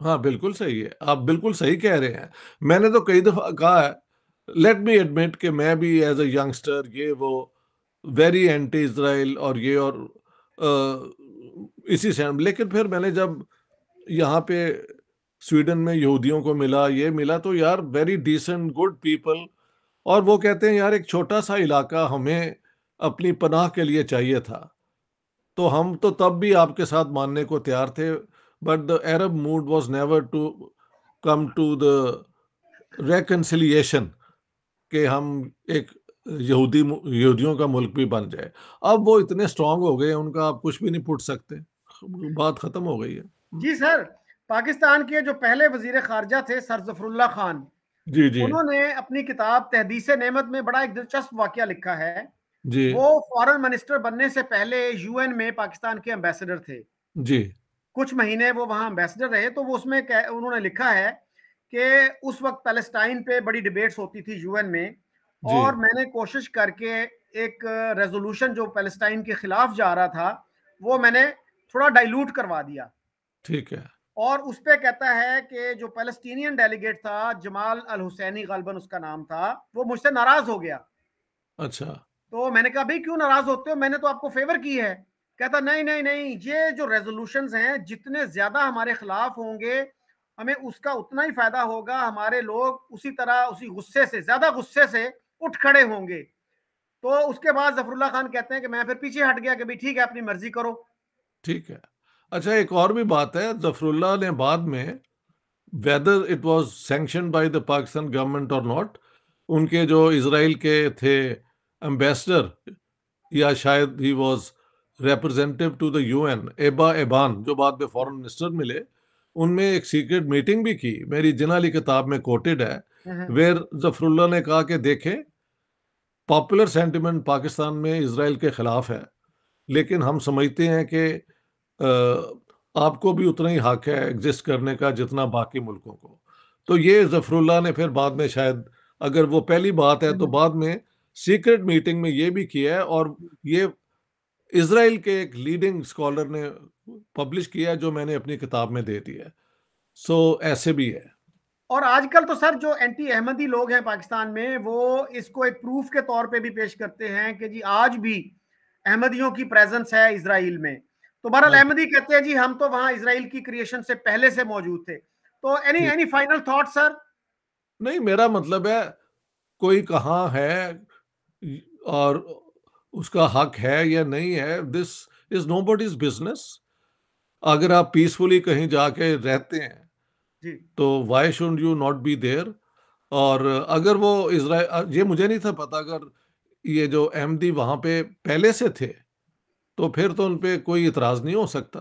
हाँ बिल्कुल सही है आप बिल्कुल सही कह रहे हैं मैंने तो कई दफा कहा है लेट मी एडमिट कि मैं भी एज अ यंगस्टर ये वो वेरी एंटी इसराइल और ये और आ, इसी से लेकिन फिर मैंने जब यहाँ पे स्वीडन में यहूदियों को मिला ये मिला तो यार वेरी डिसेंट गुड पीपल और वो कहते हैं यार एक छोटा सा इलाका हमें अपनी पनाह के लिए चाहिए था तो हम तो तब भी आपके साथ मानने को तैयार थे but the Arab mood was never to come to the reconciliation के हम एक यहूदी यहूदियों का मुल्क भी बन जाए अब वो इतने स्ट्रांग हो गए उनका आप कुछ भी नहीं पूछ सकते बात खत्म हो गई है जी सर पाकिस्तान के जो पहले वजीर खारजा थे सर जफरुल्ला खान जी जी उन्होंने अपनी किताब तहदीस नेमत में बड़ा एक दिलचस्प वाक्य लिखा है जी वो फॉरेन मिनिस्टर बनने से पहले यूएन में पाकिस्तान के एम्बेसडर थे जी कुछ महीने वो वहां एम्बेसडर रहे तो वो उसमें उन्होंने लिखा है कि उस वक्त पैलेस्टाइन पे बड़ी डिबेट्स होती थी यूएन में और मैंने कोशिश करके एक रेजोल्यूशन जो पैलेस्टाइन के खिलाफ जा रहा था वो मैंने थोड़ा डाइल्यूट करवा दिया ठीक है और उस पर कहता है कि जो पैलेस्टीनियन डेलीगेट था जमाल अल हुसैनी गलबन उसका नाम था वो मुझसे नाराज हो गया अच्छा तो मैंने कहा भाई क्यों नाराज होते हो मैंने तो आपको फेवर की है कहता नहीं नहीं नहीं ये जो रेजोल्यूशन हैं जितने ज्यादा हमारे खिलाफ होंगे हमें उसका उतना ही फायदा होगा हमारे लोग उसी तरह उसी गुस्से से ज्यादा गुस्से से उठ खड़े होंगे तो उसके बाद जफरुल्ला खान कहते हैं कि मैं फिर पीछे हट गया कि भाई ठीक है अपनी मर्जी करो ठीक है अच्छा एक और भी बात है जफरुल्ला ने बाद में whether it was sanction by the Pakistan government और नॉट उनके जो इसराइल के थे एम्बेसडर या शायद ही was representative to the UN Abba Eban जो बाद में फॉरेन मिनिस्टर मिले उनमें एक सीक्रेट मीटिंग भी की मेरी जिनाली किताब में कोटेड है वेर हाँ, हाँ। जफरुल्ला ने कहा कि देखें पॉपुलर सेंटिमेंट पाकिस्तान में इसराइल के खिलाफ है लेकिन हम समझते हैं कि आपको भी उतना ही हक है एग्जिस्ट करने का जितना बाकी मुल्कों को तो ये जफरुल्ला ने फिर बाद में शायद अगर वो पहली बात है तो हम्म। बाद में सीक्रेट मीटिंग में ये भी किया है और ये इसराइल के एक लीडिंग स्कॉलर ने पब्लिश किया जो मैंने अपनी किताब में दे दी है सो so, ऐसे भी है और आजकल तो सर जो एंटी अहमदी लोग हैं पाकिस्तान में वो इसको एक प्रूफ के तौर पे भी पेश करते हैं कि जी आज भी अहमदियों की प्रेजेंस है इसराइल में तो बहरहाल हाँ। अहमदी कहते हैं जी हम तो वहां इसराइल की क्रिएशन से पहले से मौजूद थे तो any any final thought sir नहीं मेरा मतलब है कोई कहाँ है और उसका हक है या नहीं है this is nobody's business अगर आप पीसफुली कहीं जाके रहते हैं जी. तो why should you not be there और अगर वो इसराइल ये मुझे नहीं था पता अगर ये जो अहमदी वहां पे पहले से थे तो फिर तो उन पर कोई इतराज़ नहीं हो सकता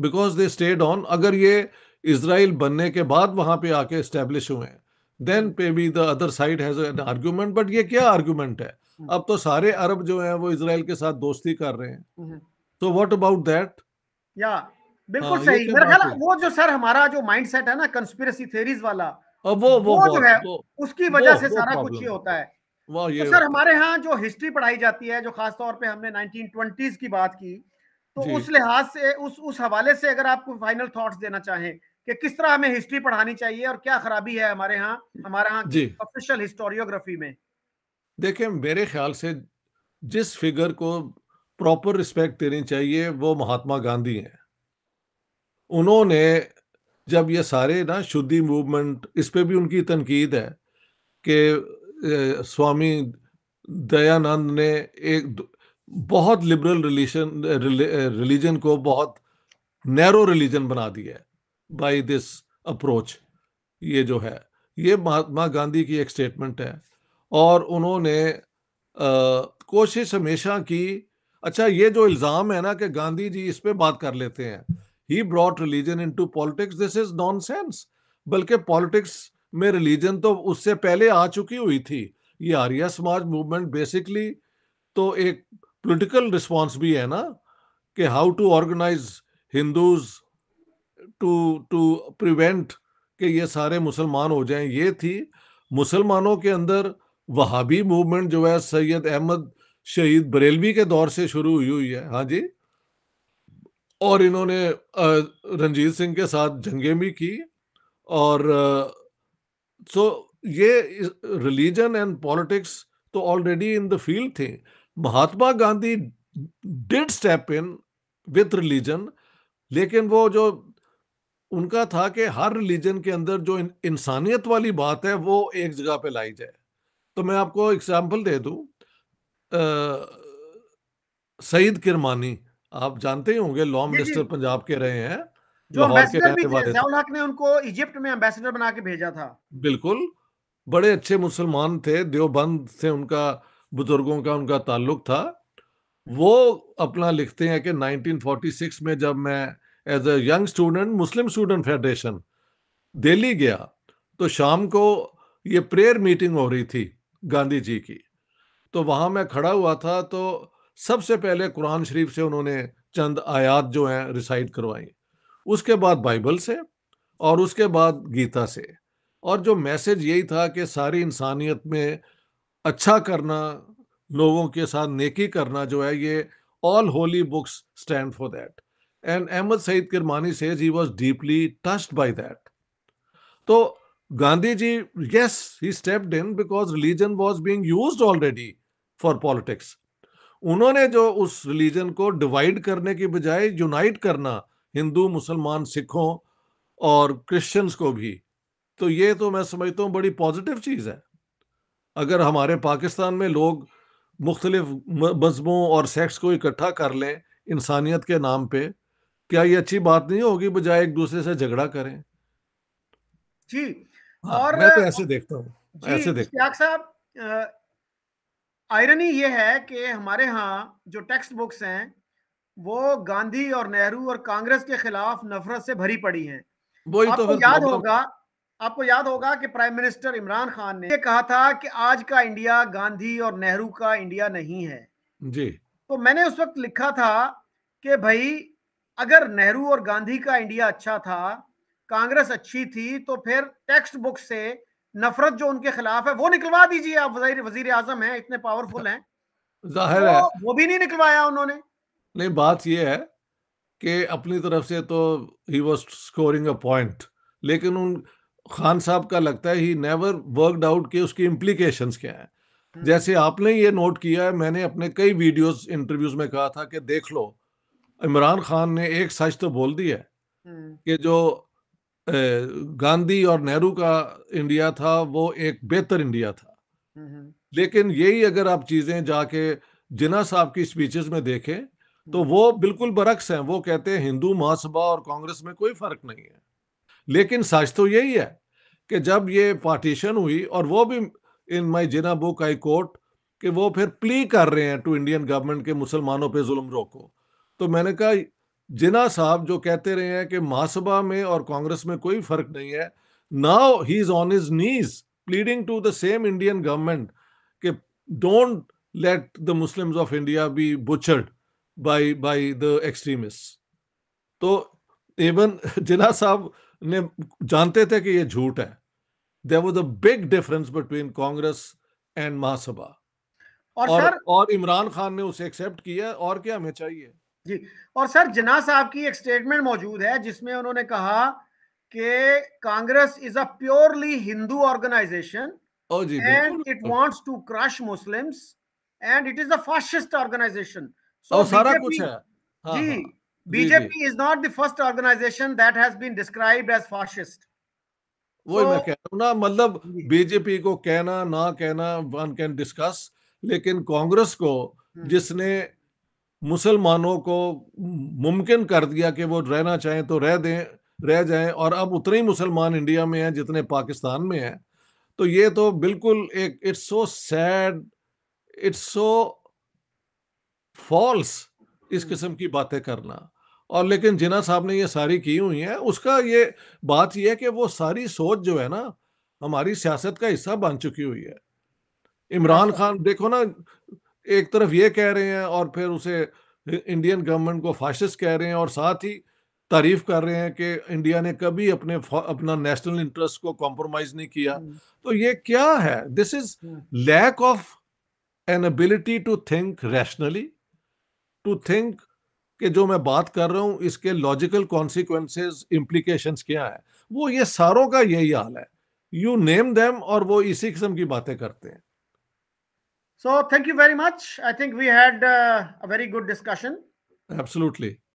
बिकॉज दे स्टेड ऑन अगर ये इसराइल बनने के बाद वहां पे आके स्टेब्लिश हुए then maybe the other side has an argument but ये क्या आर्ग्यूमेंट है हम्म। अब तो सारे अरब जो हैं वो इसराइल के साथ दोस्ती कर रहे हैं तो व्हाट अबाउट दैट या बिल्कुल आ, हाँ, सही मेरा ख्याल वो जो सर हमारा जो माइंडसेट है ना कंस्पिरेसी थ्योरीज वाला वो वो, वो, वो जो है वो, उसकी वजह से सारा कुछ ये होता है ये तो सर हमारे यहाँ जो हिस्ट्री पढ़ाई जाती है जो खास तौर पे हमने 1920s की बात की तो उस लिहाज से उस उस हवाले से अगर आपको फाइनल थॉट्स देना चाहें कि किस तरह हमें हिस्ट्री पढ़ानी चाहिए और क्या खराबी है हमारे यहाँ हमारे यहाँ ऑफिशियल हिस्टोरियोग्राफी में देखिए मेरे ख्याल से जिस फिगर को प्रॉपर रिस्पेक्ट देनी चाहिए वो महात्मा गांधी हैं उन्होंने जब ये सारे ना शुद्धि मूवमेंट इस पर भी उनकी तनकीद है कि स्वामी दयानंद ने एक बहुत लिबरल रिलीशन रिलीजन को बहुत नैरो रिलीजन बना दिया है बाय दिस अप्रोच ये जो है ये महात्मा गांधी की एक स्टेटमेंट है और उन्होंने आ, कोशिश हमेशा की अच्छा ये जो इल्ज़ाम है ना कि गांधी जी इस पर बात कर लेते हैं he brought religion into politics this is nonsense बल्कि पॉलिटिक्स में रिलीजन तो उससे पहले आ चुकी हुई थी ये आर्य समाज मूवमेंट बेसिकली तो एक पॉलिटिकल रिस्पांस भी है ना कि how to organize Hindus to to prevent कि ये सारे मुसलमान हो जाएं ये थी मुसलमानों के अंदर वहाबी मूवमेंट जो है सैयद अहमद शहीद बरेलवी के दौर से शुरू हुई हुई है हाँ जी और इन्होंने रंजीत सिंह के साथ जंगें भी की और सो ये रिलीजन एंड पॉलिटिक्स तो ऑलरेडी इन द फील्ड थे Mahatma Gandhi did step in with religion लेकिन वो जो उनका था कि हर रिलीजन के अंदर जो इंसानियत वाली बात है वो एक जगह पे लाई जाए तो मैं आपको एग्जांपल दे दूं सईद किरमानी आप जानते ही होंगे लॉ मिनिस्टर पंजाब के रहे हैं जो एम्बेसडर भी जैसाउल हक ने उनको इजिप्ट में एम्बेसडर बना के भेजा था बिल्कुल बड़े अच्छे मुसलमान थे देवबंद से उनका बुजुर्गों का उनका ताल्लुक था वो अपना लिखते हैं कि 1946 में जब मैं as a young student Muslim student federation Delhi गया तो शाम को ये प्रेयर मीटिंग हो रही थी गांधी जी की तो वहाँ मैं खड़ा हुआ था तो सबसे पहले कुरान शरीफ से उन्होंने चंद आयात जो हैं रिसाइड करवाई उसके बाद बाइबल से और उसके बाद गीता से और जो मैसेज यही था कि सारी इंसानियत में अच्छा करना लोगों के साथ नेकी करना जो है ये all holy books stand for that and Ahmad Saeed Kirmani says he was deeply touched by that तो Gandhi ji yes he stepped in because religion was being used already for politics उन्होंने जो उस रिलीजन को डिवाइड करने की बजाय यूनाइट करना हिंदू मुसलमान सिखों और क्रिश्चियंस को भी तो ये तो मैं समझता हूँ बड़ी पॉजिटिव चीज़ है अगर हमारे पाकिस्तान में लोग मुख्तलिफ मजबों और सेक्स को इकट्ठा कर लें इंसानियत के नाम पे क्या ये अच्छी बात नहीं होगी बजाय एक दूसरे से झगड़ा करें जी हाँ, और मैं तो ऐसे देखता हूँ ऐसे देखता साहब आयरनी ये है कि हमारे यहाँ जो टेक्स्ट बुक्स हैं वो गांधी और नेहरू और कांग्रेस के खिलाफ नफरत से भरी पड़ी हैं वही तो याद होगा आपको याद होगा कि प्राइम मिनिस्टर इमरान खान ने कहा था कि आज का इंडिया गांधी और नेहरू का इंडिया नहीं है जी तो मैंने उस वक्त लिखा था कि भाई अगर नेहरू और गांधी का इंडिया अच्छा था कांग्रेस अच्छी थी तो फिर टेक्स्ट बुक से नफरत जो उनके खिलाफ है वो निकलवा दीजिए आप वजीर वजीर आजम है इतने पावरफुल हैं जाहिर तो है वो भी नहीं निकलवाया उन्होंने नहीं बात यह है कि अपनी तरफ से तो he was scoring a point लेकिन उन खान साहब का लगता है ही नेवर वर्कड आउट कि उसकी इम्प्लीकेशन क्या है हम्म। जैसे आपने ये नोट किया है मैंने अपने कई वीडियोस इंटरव्यूज में कहा था कि देख लो इमरान खान ने एक सच तो बोल दिया है हम्म। कि जो गांधी और नेहरू का इंडिया था वो एक बेहतर इंडिया था हम्म, लेकिन यही अगर आप चीज़ें जाके जिना साहब की स्पीचेस में देखें तो हम्म। वो बिल्कुल बरक्स हैं वो कहते हैं हिंदू महासभा और कांग्रेस में कोई फर्क नहीं है लेकिन सच तो यही है कि जब ये पार्टीशन हुई और वो भी इन माई जिना बुक आई कोर्ट कि वो फिर प्ली कर रहे हैं टू इंडियन गवर्नमेंट के मुसलमानों पे जुल्म रोको तो मैंने कहा जिना साहब जो कहते रहे हैं कि महासभा में और कांग्रेस में कोई फर्क नहीं है now he is on his knees pleading to the same Indian government कि don't let the Muslims of India be butchered by by the extremists. तो इवन जिला साहब ने जानते थे कि ये झूठ है there was a big difference between Congress and Mahasabha और, और सर और इमरान खान ने उसे एक्सेप्ट किया और क्या हमें चाहिए जी और सर जना साहब की एक स्टेटमेंट मौजूद है जिसमें उन्होंने कहा कि Congress is a purely Hindu organization and it wants to crush Muslims and it is a fascist organization So oh, सारा कुछ है हाँ, जी BJP is not the first organization that has been described as fascist वही मैं कह रहा हूँ ना मतलब बीजेपी को कहना ना कहना वन कैन डिस्कस लेकिन कांग्रेस को हम्म। जिसने मुसलमानों को मुमकिन कर दिया कि वो रहना चाहें तो रह दें रह जाएं और अब उतने ही मुसलमान इंडिया में हैं जितने पाकिस्तान में हैं तो ये तो बिल्कुल एक it's so sad it's so false इस हम्म। किस्म की बातें करना और लेकिन जिना साहब ने ये सारी की हुई है उसका ये बात यह है कि वो सारी सोच जो है ना हमारी सियासत का हिस्सा बन चुकी हुई है इमरान अच्छा। खान देखो ना एक तरफ ये कह रहे हैं और फिर उसे इंडियन गवर्नमेंट को फाशिस्ट कह रहे हैं और साथ ही तारीफ कर रहे हैं कि इंडिया ने कभी अपने अपना नेशनल इंटरेस्ट को कॉम्प्रोमाइज नहीं किया हम्म। तो ये क्या है this is lack of an ability to think rationally to think कि जो मैं बात कर रहा हूं इसके लॉजिकल कॉन्सिक्वेंसेज इम्प्लीकेशन क्या है वो ये सारों का यही हाल है यू नेम देम और वो इसी किस्म की बातें करते हैं so thank you very much I think we had a very good discussion discussion.